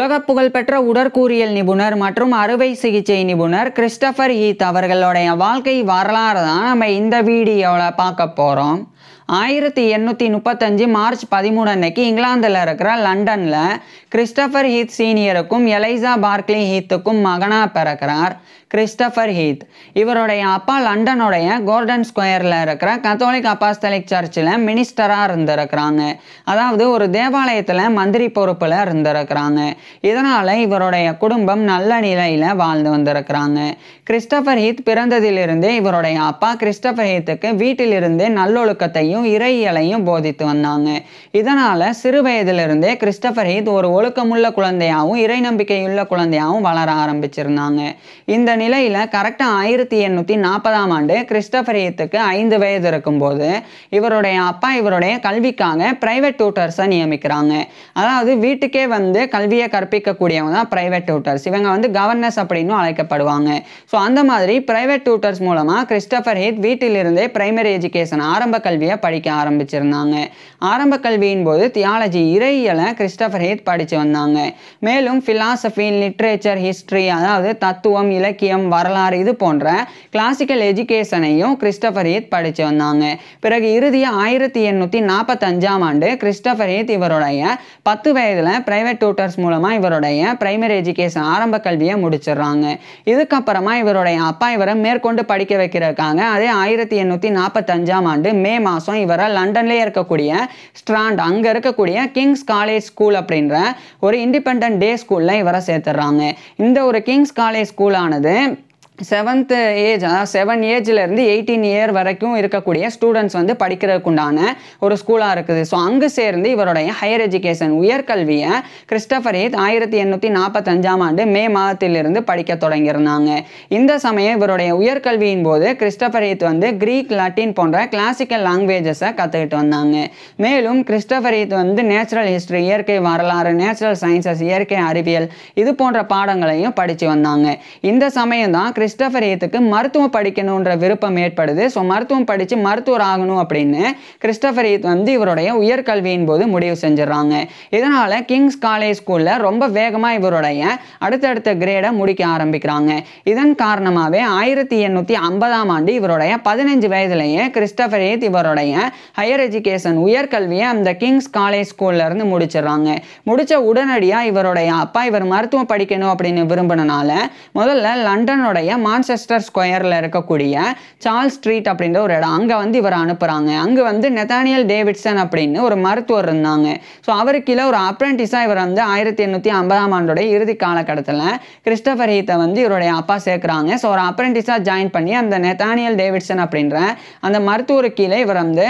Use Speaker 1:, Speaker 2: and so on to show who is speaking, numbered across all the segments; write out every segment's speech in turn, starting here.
Speaker 1: உலக புகழ்பெற்ற உடற்கூறியல் நிபுணர் மற்றும் அறுவை சிகிச்சை நிபுணர் கிறிஸ்டபர் ஈத் அவர்களுடைய வாழ்க்கை வரலாறு தான் நம்ம இந்த வீடியோவில் பார்க்க போகிறோம் ஆயிரத்தி எண்ணூற்றி முப்பத்தஞ்சு மார்ச் பதிமூணு அன்னைக்கு இங்கிலாந்தில் இருக்கிற லண்டனில் கிறிஸ்டபர் ஹீத் சீனியருக்கும் எலைசா பார்க்லி ஹீத்துக்கும் மகனாக பிறக்கிறார் கிறிஸ்டபர் ஹீத் இவருடைய அப்பா லண்டனுடைய கோர்டன் ஸ்கொயரில் இருக்கிற கத்தோலிக் அப்பாஸ்தலிக் சர்ச்சில் மினிஸ்டராக இருந்திருக்கிறாங்க அதாவது ஒரு தேவாலயத்தில் மந்திரி பொறுப்பில் இருந்திருக்கிறாங்க இதனால் இவருடைய குடும்பம் நல்ல நிலையில் வாழ்ந்து வந்திருக்கிறாங்க கிறிஸ்டபர் ஹீத் பிறந்ததிலிருந்தே இவருடைய அப்பா கிறிஸ்டபர் ஹீத்துக்கு வீட்டிலிருந்தே நல்லொழுக்கத்தையும் இறையலையும் போதித்து வந்தாங்க இதனால் சிறு வயதிலிருந்தே கிறிஸ்டபர் ஹீத் ஒரு ஒழுக்கமுள்ள குழந்தையாகவும் இறை நம்பிக்கையுள்ள குழந்தையாகவும் வளர ஆரம்பிச்சிருந்தாங்க இந்த நிலையில் கரெக்டாக ஆயிரத்தி எண்ணூற்றி நாற்பதாம் ஆண்டு கிறிஸ்டபர் ஐந்து வயது இருக்கும்போது இவருடைய அப்பா இவருடைய கல்விக்காக ப்ரைவேட் டியூட்டர்ஸை நியமிக்கிறாங்க அதாவது வீட்டுக்கே வந்து கல்வியை கற்பிக்கக்கூடியவங்க தான் ப்ரைவேட் டியூட்டர்ஸ் இவங்க வந்து கவர்னர்ஸ் அப்படின்னு அழைக்கப்படுவாங்க ஸோ அந்த மாதிரி ப்ரைவேட் டியூட்டர்ஸ் மூலமாக கிறிஸ்டபர் ஹீத் வீட்டிலிருந்தே பிரைமரி எஜுகேஷன் ஆரம்ப கல்வியை படிக்க ஆரம்பிச்சிருந்தாங்க ஆரம்ப கல்வியின் போது தியாலஜி இறையியலை கிறிஸ்டபர் ஹேத் படித்து வந்தாங்க மேலும் ஃபிலாசபி லிட்ரேச்சர் ஹிஸ்ட்ரி அதாவது தத்துவம் இலக்கியம் வரலாறு இது போன்ற கிளாசிக்கல் எஜுகேஷனையும் கிறிஸ்டபர் ஹேத் படித்து வந்தாங்க பிறகு இறுதியாக ஆயிரத்தி எண்ணூற்றி நாற்பத்தஞ்சாம் ஆண்டு கிறிஸ்டபர் ஹேத் இவருடைய பத்து வயதில் ப்ரைவேட் டியூட்டர்ஸ் மூலமாக இவருடைய பிரைமரி எஜுகேஷன் ஆரம்ப கல்வியை முடிச்சிடுறாங்க இதுக்கப்புறமா இவருடைய அப்பா இவரை மேற்கொண்டு படிக்க வைக்கிறக்காங்க அதே ஆயிரத்தி எண்ணூற்றி நாற்பத்தஞ்சாம் ஆண்டு மே மாதம் இவரை லண்டன்லேயே இருக்கக்கூடிய ஸ்ட்ராண்ட் அங்கே இருக்கக்கூடிய கிங்ஸ் காலேஜ் ஸ்கூல் அப்படின்ற ஒரு இண்டிபெண்ட் டே ஸ்கூலில் இவரை சேர்த்துடுறாங்க இந்த ஒரு கிங்ஸ் காலேஜ் ஸ்கூலானது செவன்த்து ஏஜ் அதாவது செவன் ஏஜ்லேருந்து எயிட்டீன் இயர் வரைக்கும் இருக்கக்கூடிய ஸ்டூடெண்ட்ஸ் வந்து படிக்கிறதுக்குண்டான ஒரு ஸ்கூலாக இருக்குது ஸோ அங்கு சேர்ந்து இவருடைய ஹையர் எஜுகேஷன் உயர்கல்வியை கிறிஸ்டபர் ஏத் ஆயிரத்தி எண்ணூற்றி நாற்பத்தஞ்சாம் ஆண்டு மே மாதத்திலிருந்து படிக்க தொடங்கியிருந்தாங்க இந்த சமயம் இவருடைய உயர்கல்வியின் போது கிறிஸ்டபர் ஏத் வந்து க்ரீக் லட்டின் போன்ற கிளாசிக்கல் லாங்குவேஜஸை கற்றுக்கிட்டு வந்தாங்க மேலும் கிறிஸ்டபர் ஏத் வந்து நேச்சுரல் ஹிஸ்ட்ரி இயற்கை வரலாறு நேச்சுரல் சயின்சஸ் இயற்கை அறிவியல் இது போன்ற பாடங்களையும் படித்து வந்தாங்க இந்த சமயம் தான் கிறிஸ்டபர் ஏத்துக்கு மருத்துவம் படிக்கணுன்ற விருப்பம் ஏற்படுது ஸோ மருத்துவம் படித்து மருத்துவர் ஆகணும் அப்படின்னு கிறிஸ்டபர் ஏத் வந்து இவருடைய உயர்கல்வியின் போது முடிவு செஞ்சிடறாங்க இதனால் கிங்ஸ் காலேஜ் ஸ்கூலில் ரொம்ப வேகமாக இவருடைய அடுத்தடுத்த கிரேடை முடிக்க ஆரம்பிக்கிறாங்க இதன் காரணமாகவே ஆயிரத்தி எண்ணூற்றி ஐம்பதாம் ஆண்டு இவருடைய பதினஞ்சு வயதுலேயே கிறிஸ்டபர் ஏத் இவருடைய ஹையர் எஜுகேஷன் உயர்கல்வியை அந்த கிங்ஸ் காலேஜ் ஸ்கூல்லேருந்து முடிச்சிடுறாங்க முடித்த உடனடியாக இவருடைய அப்பா இவர் மருத்துவம் படிக்கணும் அப்படின்னு விரும்பினால முதல்ல லண்டனுடைய மான்செஸ்டர் ஸ்கொயரில் இருக்கக்கூடிய சார்ல்ஸ் ஸ்ட்ரீட் அப்படின்ற ஒரு இடம் அங்கே வந்து இவர் அனுப்புகிறாங்க அங்கே வந்து நெதானியல் டேவிட்சன் அப்படின்னு ஒரு மருத்துவர் இருந்தாங்க ஸோ அவருக்கு கீழே ஒரு அப்ரெண்டிஸாக இவர் வந்து ஆயிரத்தி எண்ணூற்றி ஐம்பதாம் ஆண்டோடைய இறுதி காலகட்டத்தில் கிறிஸ்டபர் ஹீத்தை வந்து இவருடைய அப்பா சேர்க்குறாங்க ஸோ ஒரு அப்ரெண்டிஸாக ஜாயின் பண்ணி அந்த நெத்தானியல் டேவிட்சன் அப்படின்ற அந்த மருத்துவருக்கீழே கீழே இவர் வந்து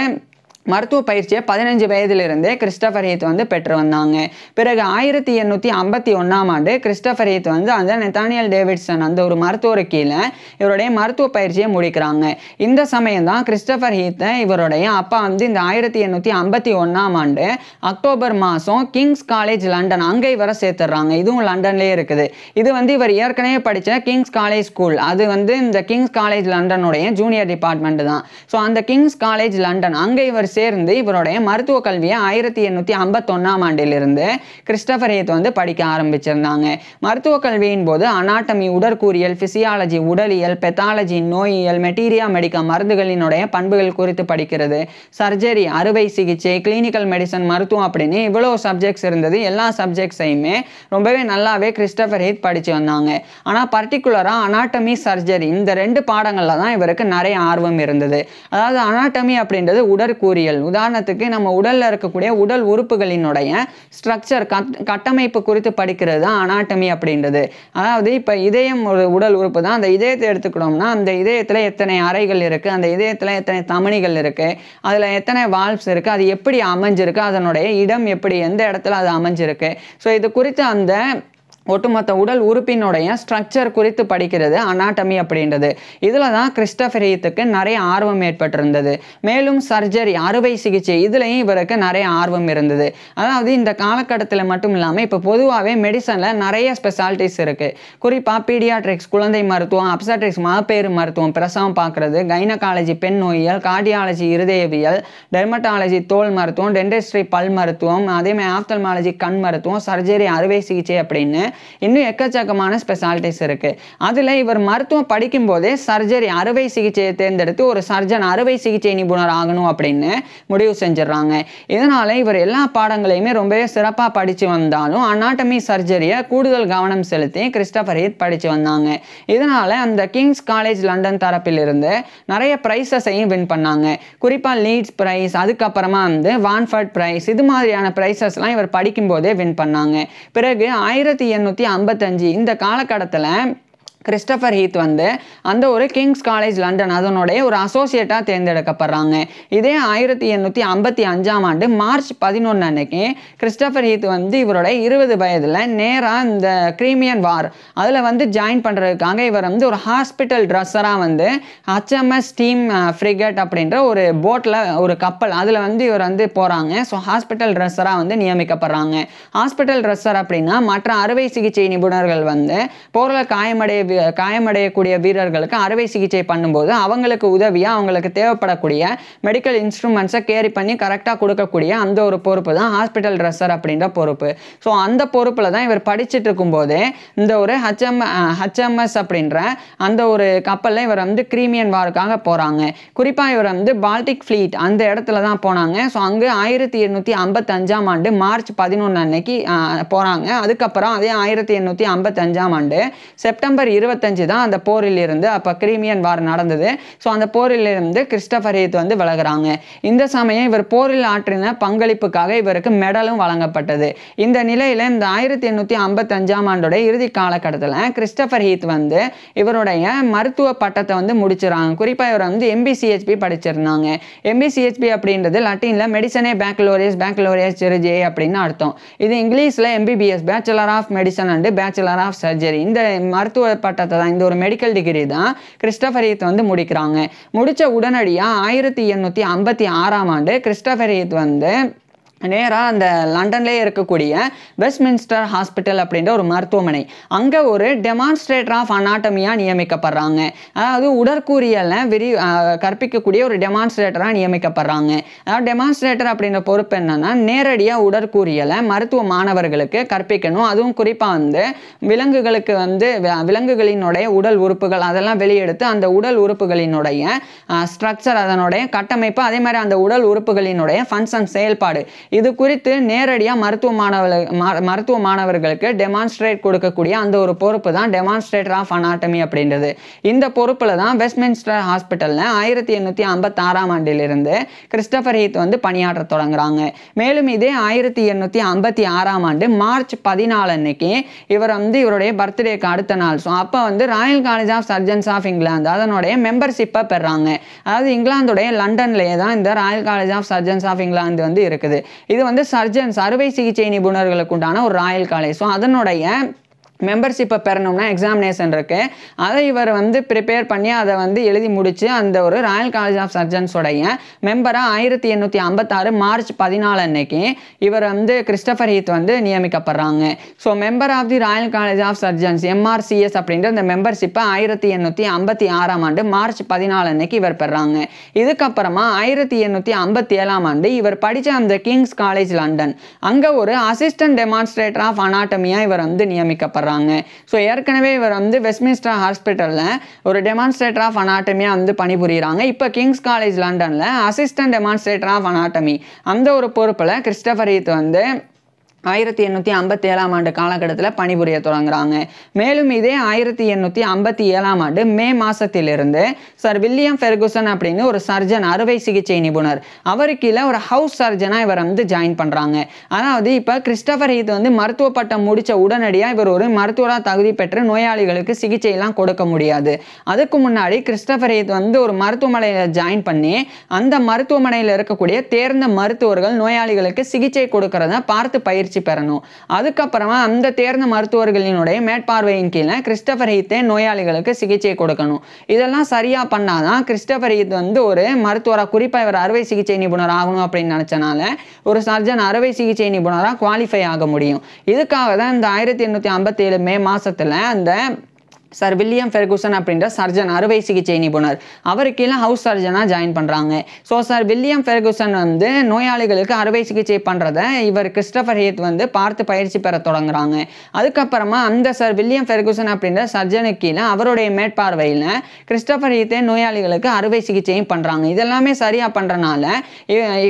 Speaker 1: மருத்துவ பயிற்சியை பதினஞ்சு வயதிலிருந்தே கிறிஸ்டபர் ஹீத் வந்து பெற்று வந்தாங்க பிறகு ஆயிரத்தி எண்ணூற்றி ஐம்பத்தி ஒன்றாம் ஆண்டு கிறிஸ்டபர் ஹீத் வந்து அந்த நெத்தானியல் டேவிட்சன் அந்த ஒரு மருத்துவர் கீழே இவருடைய மருத்துவ பயிற்சியை முடிக்கிறாங்க இந்த சமயம் தான் கிறிஸ்டபர் ஹீத்தை இவருடைய அப்பா வந்து இந்த ஆயிரத்தி எண்ணூற்றி ஐம்பத்தி ஒன்றாம் ஆண்டு அக்டோபர் மாதம் கிங்ஸ் காலேஜ் லண்டன் அங்கே இவரை சேர்த்துடுறாங்க இதுவும் லண்டன்லேயே இருக்குது இது வந்து இவர் ஏற்கனவே படித்த கிங்ஸ் காலேஜ் ஸ்கூல் அது வந்து இந்த கிங்ஸ் காலேஜ் லண்டனுடைய ஜூனியர் டிபார்ட்மெண்ட் தான் ஸோ அந்த கிங்ஸ் காலேஜ் லண்டன் அங்கே இவர் சேர்ந்து இவருடைய மருத்துவ கல்வியை ஆயிரத்தி எண்ணூற்றி ஐம்பத்தொன்னாம் ஆண்டிலிருந்து கிறிஸ்டபர் ஏத் வந்து படிக்க ஆரம்பிச்சிருந்தாங்க மருத்துவ கல்வியின் போது அனாட்டமி உடற்கூறியல் ஃபிசியாலஜி உடலியல் பெத்தாலஜி நோயியல் மெட்டீரியா மெடிக்க மருந்துகளினுடைய பண்புகள் குறித்து படிக்கிறது சர்ஜரி அறுவை சிகிச்சை கிளினிக்கல் மெடிசன் மருத்துவம் அப்படின்னு இவ்வளோ சப்ஜெக்ட்ஸ் இருந்தது எல்லா சப்ஜெக்ட்ஸையுமே ரொம்பவே நல்லாவே கிறிஸ்டபர் ஹேத் படித்து வந்தாங்க ஆனால் பர்டிகுலராக அனாட்டமி சர்ஜரி இந்த ரெண்டு பாடங்களில் தான் இவருக்கு நிறைய ஆர்வம் இருந்தது அதாவது அனாட்டமி அப்படின்றது உடற்கூறி உயிரியல் உதாரணத்துக்கு நம்ம உடலில் இருக்கக்கூடிய உடல் உறுப்புகளினுடைய ஸ்ட்ரக்சர் கட்டமைப்பு குறித்து படிக்கிறது தான் அனாட்டமி அப்படின்றது அதாவது இப்போ இதயம் ஒரு உடல் உறுப்பு தான் அந்த இதயத்தை எடுத்துக்கிட்டோம்னா அந்த இதயத்தில் எத்தனை அறைகள் இருக்குது அந்த இதயத்தில் எத்தனை தமணிகள் இருக்குது அதில் எத்தனை வால்வ்ஸ் இருக்குது அது எப்படி அமைஞ்சிருக்கு அதனுடைய இடம் எப்படி எந்த இடத்துல அது அமைஞ்சிருக்கு ஸோ இது குறித்து அந்த ஒட்டுமொத்த உடல் உறுப்பினுடைய ஸ்ட்ரக்சர் குறித்து படிக்கிறது அனாட்டமி அப்படின்றது இதில் தான் கிறிஸ்டபர் ஹீத்துக்கு நிறைய ஆர்வம் ஏற்பட்டிருந்தது மேலும் சர்ஜரி அறுவை சிகிச்சை இதுலேயும் இவருக்கு நிறைய ஆர்வம் இருந்தது அதாவது இந்த காலகட்டத்தில் மட்டும் இல்லாமல் இப்போ பொதுவாகவே மெடிசனில் நிறைய ஸ்பெஷாலிட்டிஸ் இருக்குது குறிப்பாக பீடியாட்ரிக்ஸ் குழந்தை மருத்துவம் அப்சட்ரிக்ஸ் மாப்பேறு மருத்துவம் பிரசவம் பார்க்குறது கைனகாலஜி பெண் நோயியல் கார்டியாலஜி இருதயவியல் டெர்மட்டாலஜி தோல் மருத்துவம் டென்டிஸ்ட்ரி பல் மருத்துவம் அதேமாதிரி ஆப்தல்மாலஜி கண் மருத்துவம் சர்ஜரி அறுவை சிகிச்சை அப்படின்னு இன்னும் எக்கச்சக்கமான ஸ்பெஷாலிட்டிஸ் இருக்குது அதில் இவர் மருத்துவம் படிக்கும் போதே சர்ஜரி அறுவை சிகிச்சையை தேர்ந்தெடுத்து ஒரு சர்ஜன் அறுவை சிகிச்சை நிபுணர் ஆகணும் அப்படின்னு முடிவு செஞ்சிடறாங்க இதனால் இவர் எல்லா பாடங்களையுமே ரொம்பவே சிறப்பாக படித்து வந்தாலும் அனாட்டமி சர்ஜரியை கூடுதல் கவனம் செலுத்தி கிறிஸ்டபர் ஹீத் படித்து வந்தாங்க இதனால் அந்த கிங்ஸ் காலேஜ் லண்டன் தரப்பிலிருந்து நிறைய ப்ரைஸஸையும் வின் பண்ணாங்க குறிப்பாக லீட்ஸ் ப்ரைஸ் அதுக்கப்புறமா வந்து வான்ஃபர்ட் ப்ரைஸ் இது மாதிரியான ப்ரைஸஸ்லாம் இவர் படிக்கும்போதே வின் பண்ணாங்க பிறகு ஆயிரத்தி எண்ணூற்றி ஐம்பத்தஞ்சு இந்த காலகட்டத்தில் கிறிஸ்டபர் ஹீத் வந்து அந்த ஒரு கிங்ஸ் காலேஜ் லண்டன் அதனுடைய ஒரு அசோசியேட்டாக தேர்ந்தெடுக்கப்படுறாங்க இதே ஆயிரத்தி எண்ணூற்றி ஐம்பத்தி அஞ்சாம் ஆண்டு மார்ச் பதினொன்று அன்னைக்கு கிறிஸ்டபர் ஹீத் வந்து இவரோட இருபது வயதில் நேராக இந்த கிரீமியன் வார் அதில் வந்து ஜாயின் பண்ணுறதுக்காக இவர் வந்து ஒரு ஹாஸ்பிட்டல் ட்ரெஸ்ஸராக வந்து ஹச்எம்எஸ் ஸ்டீம் ஃப்ரிகட் அப்படின்ற ஒரு போட்டில் ஒரு கப்பல் அதில் வந்து இவர் வந்து போகிறாங்க ஸோ ஹாஸ்பிட்டல் ட்ரெஸ்ஸராக வந்து நியமிக்கப்படுறாங்க ஹாஸ்பிட்டல் ட்ரெஸ்ஸர் அப்படின்னா மற்ற அறுவை சிகிச்சை நிபுணர்கள் வந்து போரில் காயமடைய காயமடையக்கூடிய வீரர்களுக்கு அறுவை சிகிச்சை பண்ணும்போது அவங்களுக்கு உதவியாக அவங்களுக்கு தேவைப்படக்கூடிய மெடிக்கல் இன்ஸ்ட்ருமெண்ட்ஸை கேரி பண்ணி கரெக்டாக கொடுக்கக்கூடிய அந்த ஒரு பொறுப்பு தான் ஹாஸ்பிட்டல் ட்ரெஸ்ஸர் அப்படின்ற பொறுப்பு ஸோ அந்த பொறுப்பில் தான் இவர் படிச்சுட்டு இருக்கும்போதே இந்த ஒரு ஹச்எம் ஹச்எம்எஸ் அப்படின்ற அந்த ஒரு கப்பலில் இவர் வந்து கிரீமியன் வாருக்காக போகிறாங்க குறிப்பாக இவர் வந்து பால்டிக் ஃப்ளீட் அந்த இடத்துல தான் போனாங்க ஸோ அங்கே ஆயிரத்தி எண்ணூற்றி ஐம்பத்தஞ்சாம் ஆண்டு மார்ச் பதினொன்று அன்னைக்கு போகிறாங்க அதுக்கப்புறம் அதே ஆயிரத்தி எண்ணூற்றி ஐம்பத்தஞ்சாம் ஆண்டு செப்டம்பர் இருபத்தஞ்சு தான் அந்த போரில் இருந்து அப்போ கிரீமியன் வார் நடந்தது ஸோ அந்த போரில் இருந்து கிறிஸ்டபர் ஹீத் வந்து விலகிறாங்க இந்த சமயம் இவர் போரில் ஆற்றின பங்களிப்புக்காக இவருக்கு மெடலும் வழங்கப்பட்டது இந்த நிலையில் இந்த ஆயிரத்தி எண்ணூற்றி ஐம்பத்தஞ்சாம் ஆண்டோட இறுதி காலகட்டத்தில் கிறிஸ்டபர் ஹீத் வந்து இவருடைய மருத்துவ பட்டத்தை வந்து முடிச்சிடறாங்க குறிப்பாக இவர் வந்து எம்பிசிஹெச்பி படிச்சிருந்தாங்க எம்பிசிஹெச்பி அப்படின்றது லட்டினில் மெடிசனே பேக்லோரியஸ் பேக்லோரியஸ் சிறுஜே அப்படின்னு அர்த்தம் இது இங்கிலீஷில் MBBS bachelor of medicine and bachelor of surgery இந்த மருத்துவ போராட்டத்தை தான் இந்த ஒரு மெடிக்கல் டிகிரி தான் கிறிஸ்டபர் ஹீத் வந்து முடிக்கிறாங்க முடித்த உடனடியாக ஆயிரத்தி எண்ணூற்றி ஐம்பத்தி ஆறாம் ஆண்டு கிறிஸ்டபர் ஹீத் வந்து நேராக அந்த லண்டன்லேயே இருக்கக்கூடிய வெஸ்ட்மின்ஸ்டர் ஹாஸ்பிட்டல் அப்படின்ற ஒரு மருத்துவமனை அங்கே ஒரு டெமான்ஸ்ட்ரேட்டர் ஆஃப் அனாட்டமியாக நியமிக்கப்படுறாங்க அதாவது உடற்கூறியலில் விரி கற்பிக்கக்கூடிய ஒரு டெமான்ஸ்ட்ரேட்டராக நியமிக்கப்படுறாங்க அதாவது டெமான்ஸ்ட்ரேட்டர் அப்படின்ற பொறுப்பு என்னென்னா நேரடியாக உடற்கூறியலை மருத்துவ மாணவர்களுக்கு கற்பிக்கணும் அதுவும் குறிப்பாக வந்து விலங்குகளுக்கு வந்து விலங்குகளினுடைய உடல் உறுப்புகள் அதெல்லாம் வெளியெடுத்து அந்த உடல் உறுப்புகளினுடைய ஸ்ட்ரக்சர் அதனுடைய கட்டமைப்பு அதே மாதிரி அந்த உடல் உறுப்புகளினுடைய ஃபங்க்ஷன் செயல்பாடு இது குறித்து நேரடியாக மருத்துவ மாணவர்கள் மருத்துவ மாணவர்களுக்கு டெமான்ஸ்ட்ரேட் கொடுக்கக்கூடிய அந்த ஒரு பொறுப்பு தான் டெமான்ஸ்ட்ரேட்டர் ஆஃப் அனாட்டமி அப்படின்றது இந்த பொறுப்பில் தான் வெஸ்ட்மின்ஸ்டர் ஹாஸ்பிட்டலில் ஆயிரத்தி எண்ணூற்றி ஐம்பத்தாறாம் ஆண்டிலிருந்து கிறிஸ்டபர் ஹீத் வந்து பணியாற்ற தொடங்குறாங்க மேலும் இதே ஆயிரத்தி எண்ணூற்றி ஐம்பத்தி ஆறாம் ஆண்டு மார்ச் பதினாலு அன்னைக்கு இவர் வந்து இவருடைய பர்த்டேக்கு அடுத்த நாள் ஸோ அப்போ வந்து Royal college of Surgeons of England அதனுடைய மெம்பர்ஷிப்பை பெறாங்க அதாவது இங்கிலாந்துடைய லண்டன்லேயே தான் இந்த Royal college of Surgeons of England வந்து இருக்குது இது வந்து சர்ஜன்ஸ் அறுவை சிகிச்சை நிபுணர்களுக்கு உண்டான ஒரு ராயல் காலேஜ் ஸோ அதனுடைய மெம்பர்ஷிப்பை பெறணும்னா எக்ஸாமினேஷன் இருக்குது அதை இவர் வந்து ப்ரிப்பேர் பண்ணி அதை வந்து எழுதி முடித்து அந்த ஒரு ராயல் காலேஜ் ஆஃப் சர்ஜன்ஸோடைய மெம்பராக ஆயிரத்தி எண்ணூற்றி ஐம்பத்தாறு மார்ச் பதினாலு அன்னைக்கு இவர் வந்து கிறிஸ்டபர் ஹீத் வந்து நியமிக்கப்படுறாங்க so member of the Royal college of Surgeons MRCS அப்படின்ற இந்த மெம்பர்ஷிப்பை ஆயிரத்தி எண்ணூற்றி ஐம்பத்தி ஆறாம் ஆண்டு மார்ச் பதினாலு அன்னைக்கு இவர் பெறாங்க இதுக்கப்புறமா ஆயிரத்தி எண்ணூற்றி ஐம்பத்தி ஏழாம் ஆண்டு இவர் படித்த அந்த கிங்ஸ் காலேஜ் லண்டன் அங்கே ஒரு அசிஸ்டன்ட் டெமான்ஸ்ட்ரேட்டர் ஆஃப் அனாட்டமியாக இவர் வந்து நியமிக்கப்படுறாங்க போகிறாங்க ஸோ ஏற்கனவே இவர் வந்து வெஸ்ட்மின்ஸ்டர் ஹாஸ்பிட்டலில் ஒரு டெமான்ஸ்ட்ரேட்டர் ஆஃப் அனாட்டமியாக வந்து பணிபுரிகிறாங்க இப்போ கிங்ஸ் காலேஜ் லண்டனில் அசிஸ்டன்ட் டெமான்ஸ்ட்ரேட்டர் ஆஃப் அனாட்டமி அந்த ஒரு பொறுப்பில் கிறிஸ்டபர் வந்து ஆயிரத்தி எண்ணூற்றி ஐம்பத்தி ஏழாம் ஆண்டு காலகட்டத்தில் பணிபுரிய தொடங்குறாங்க மேலும் இதே ஆயிரத்தி எண்ணூற்றி ஐம்பத்தி ஏழாம் ஆண்டு மே மாதத்திலிருந்து சார் வில்லியம் ஃபெர்குசன் அப்படின்னு ஒரு சர்ஜன் அறுவை சிகிச்சை நிபுணர் அவரு கீழே ஒரு ஹவுஸ் சர்ஜனாக இவர் வந்து ஜாயின் பண்ணுறாங்க அதாவது இப்போ கிறிஸ்டபர் ஹீத் வந்து மருத்துவ பட்டம் முடித்த உடனடியாக இவர் ஒரு மருத்துவராக தகுதி பெற்று நோயாளிகளுக்கு சிகிச்சையெல்லாம் கொடுக்க முடியாது அதுக்கு முன்னாடி கிறிஸ்டபர் ஹீத் வந்து ஒரு மருத்துவமனையில் ஜாயின் பண்ணி அந்த மருத்துவமனையில் இருக்கக்கூடிய தேர்ந்த மருத்துவர்கள் நோயாளிகளுக்கு சிகிச்சை கொடுக்கறத பார்த்து பயிற்சி பயிற்சி பெறணும் அதுக்கப்புறமா அந்த தேர்ந்த மருத்துவர்களினுடைய மேற்பார்வையின் கீழே கிறிஸ்டபர் ஹீத்தே நோயாளிகளுக்கு சிகிச்சை கொடுக்கணும் இதெல்லாம் சரியாக பண்ணாதான் கிறிஸ்டபர் ஹீத் வந்து ஒரு மருத்துவராக குறிப்பாக இவர் அறுவை சிகிச்சை நிபுணர் ஆகணும் அப்படின்னு நினச்சனால ஒரு சர்ஜன் அறுவை சிகிச்சை நிபுணராக குவாலிஃபை ஆக முடியும் இதுக்காக தான் இந்த ஆயிரத்தி எண்ணூற்றி ஐம்பத்தி ஏழு மே மாதத்தில் அந்த சார் வில்லியம் ஃபெர்குசன் அப்படின்ற சர்ஜன் அறுவை சிகிச்சை நிபுணர் அவருக்கு கீழே ஹவுஸ் சர்ஜனாக ஜாயின் பண்ணுறாங்க ஸோ சார் வில்லியம் ஃபெர்குசன் வந்து நோயாளிகளுக்கு அறுவை சிகிச்சை பண்ணுறத இவர் கிறிஸ்டபர் ஹேத் வந்து பார்த்து பயிற்சி பெற தொடங்குறாங்க அதுக்கப்புறமா அந்த சார் வில்லியம் ஃபெர்குசன் அப்படின்ற சர்ஜனுக்கு கீழே அவருடைய மேற்பார்வையில் கிறிஸ்டபர் ஹீத்தே நோயாளிகளுக்கு அறுவை சிகிச்சையும் பண்ணுறாங்க இதெல்லாமே சரியாக பண்ணுறனால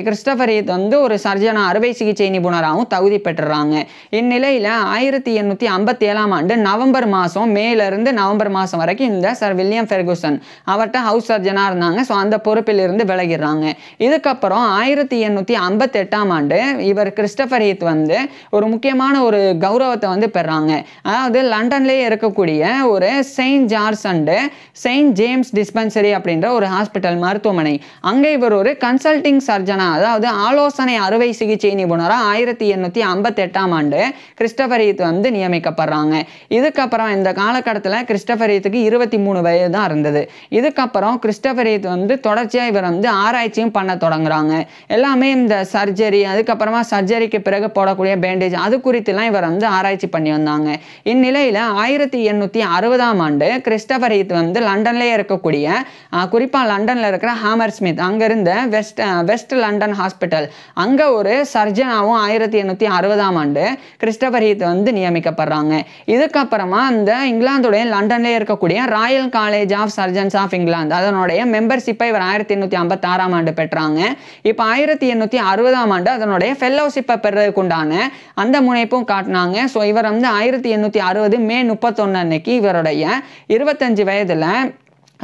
Speaker 1: கிறிஸ்டபர் ஹீத் வந்து ஒரு சர்ஜனாக அறுவை சிகிச்சை நிபுணராகவும் தகுதி பெற்றுறாங்க இந்நிலையில் ஆயிரத்தி எண்ணூற்றி ஐம்பத்தி ஏழாம் ஆண்டு நவம்பர் மாதம் மேலேருந்து இருந்து நவம்பர் மாதம் வரைக்கும் இந்த சார் வில்லியம் ஃபெர்குசன் அவர்கிட்ட ஹவுஸ் சர்ஜனாக இருந்தாங்க ஸோ அந்த பொறுப்பிலிருந்து விலகிடுறாங்க இதுக்கப்புறம் ஆயிரத்தி எண்ணூற்றி ஐம்பத்தெட்டாம் ஆண்டு இவர் கிறிஸ்டபர் ஹீத் வந்து ஒரு முக்கியமான ஒரு கௌரவத்தை வந்து பெறாங்க அதாவது லண்டன்லேயே இருக்கக்கூடிய ஒரு Saint George and Saint James dispensary அப்படின்ற ஒரு ஹாஸ்பிட்டல் மருத்துவமனை அங்கே இவர் ஒரு கன்சல்டிங் சர்ஜனாக அதாவது ஆலோசனை அறுவை சிகிச்சை நிபுணராக ஆயிரத்தி எண்ணூற்றி ஐம்பத்தெட்டாம் ஆண்டு கிறிஸ்டபர் ஹீத் வந்து நியமிக்கப்படுறாங்க இதுக்கப்புறம் இந்த காலகட்டத்தில் கிறிஸ்டபர் ஏத்துக்கு இருபத்தி மூணு வயது தான் இருந்தது இதுக்கப்புறம் கிறிஸ்டபர் ஏத் வந்து தொடர்ச்சியாக இவர் வந்து ஆராய்ச்சியும் பண்ண தொடங்குறாங்க எல்லாமே இந்த சர்ஜரி அதுக்கப்புறமா சர்ஜரிக்கு பிறகு போடக்கூடிய பேண்டேஜ் அது குறித்துலாம் இவர் வந்து ஆராய்ச்சி பண்ணி வந்தாங்க இந்நிலையில் ஆயிரத்தி எண்ணூற்றி அறுபதாம் ஆண்டு கிறிஸ்டபர் ஏத் வந்து லண்டன்லேயே இருக்கக்கூடிய குறிப்பாக லண்டனில் இருக்கிற ஹாமர் ஸ்மித் இருந்த வெஸ்ட் வெஸ்ட் லண்டன் ஹாஸ்பிட்டல் அங்கே ஒரு சர்ஜனாகவும் ஆயிரத்தி எண்ணூற்றி அறுபதாம் ஆண்டு கிறிஸ்டபர் ஹீத் வந்து நியமிக்கப்படுறாங்க இதுக்கப்புறமா அந்த இங்கிலாந்துடைய லண்டன்லேயே இருக்கக்கூடிய Royal college of Surgeons of England அதனுடைய மெம்பர்ஷிப்பை இவர் ஆயிரத்தி எண்ணூற்றி ஐம்பத்தாறாம் ஆண்டு பெற்றாங்க இப்போ ஆயிரத்தி எண்ணூற்றி அறுபதாம் ஆண்டு அதனுடைய ஃபெல்லோஷிப்பை பெறுவதற்குண்டான அந்த முனைப்பும் காட்டினாங்க ஸோ இவர் வந்து ஆயிரத்தி எண்ணூற்றி அறுபது மே முப்பத்தொன்று அன்னைக்கு இவருடைய இருபத்தஞ்சு வயதில்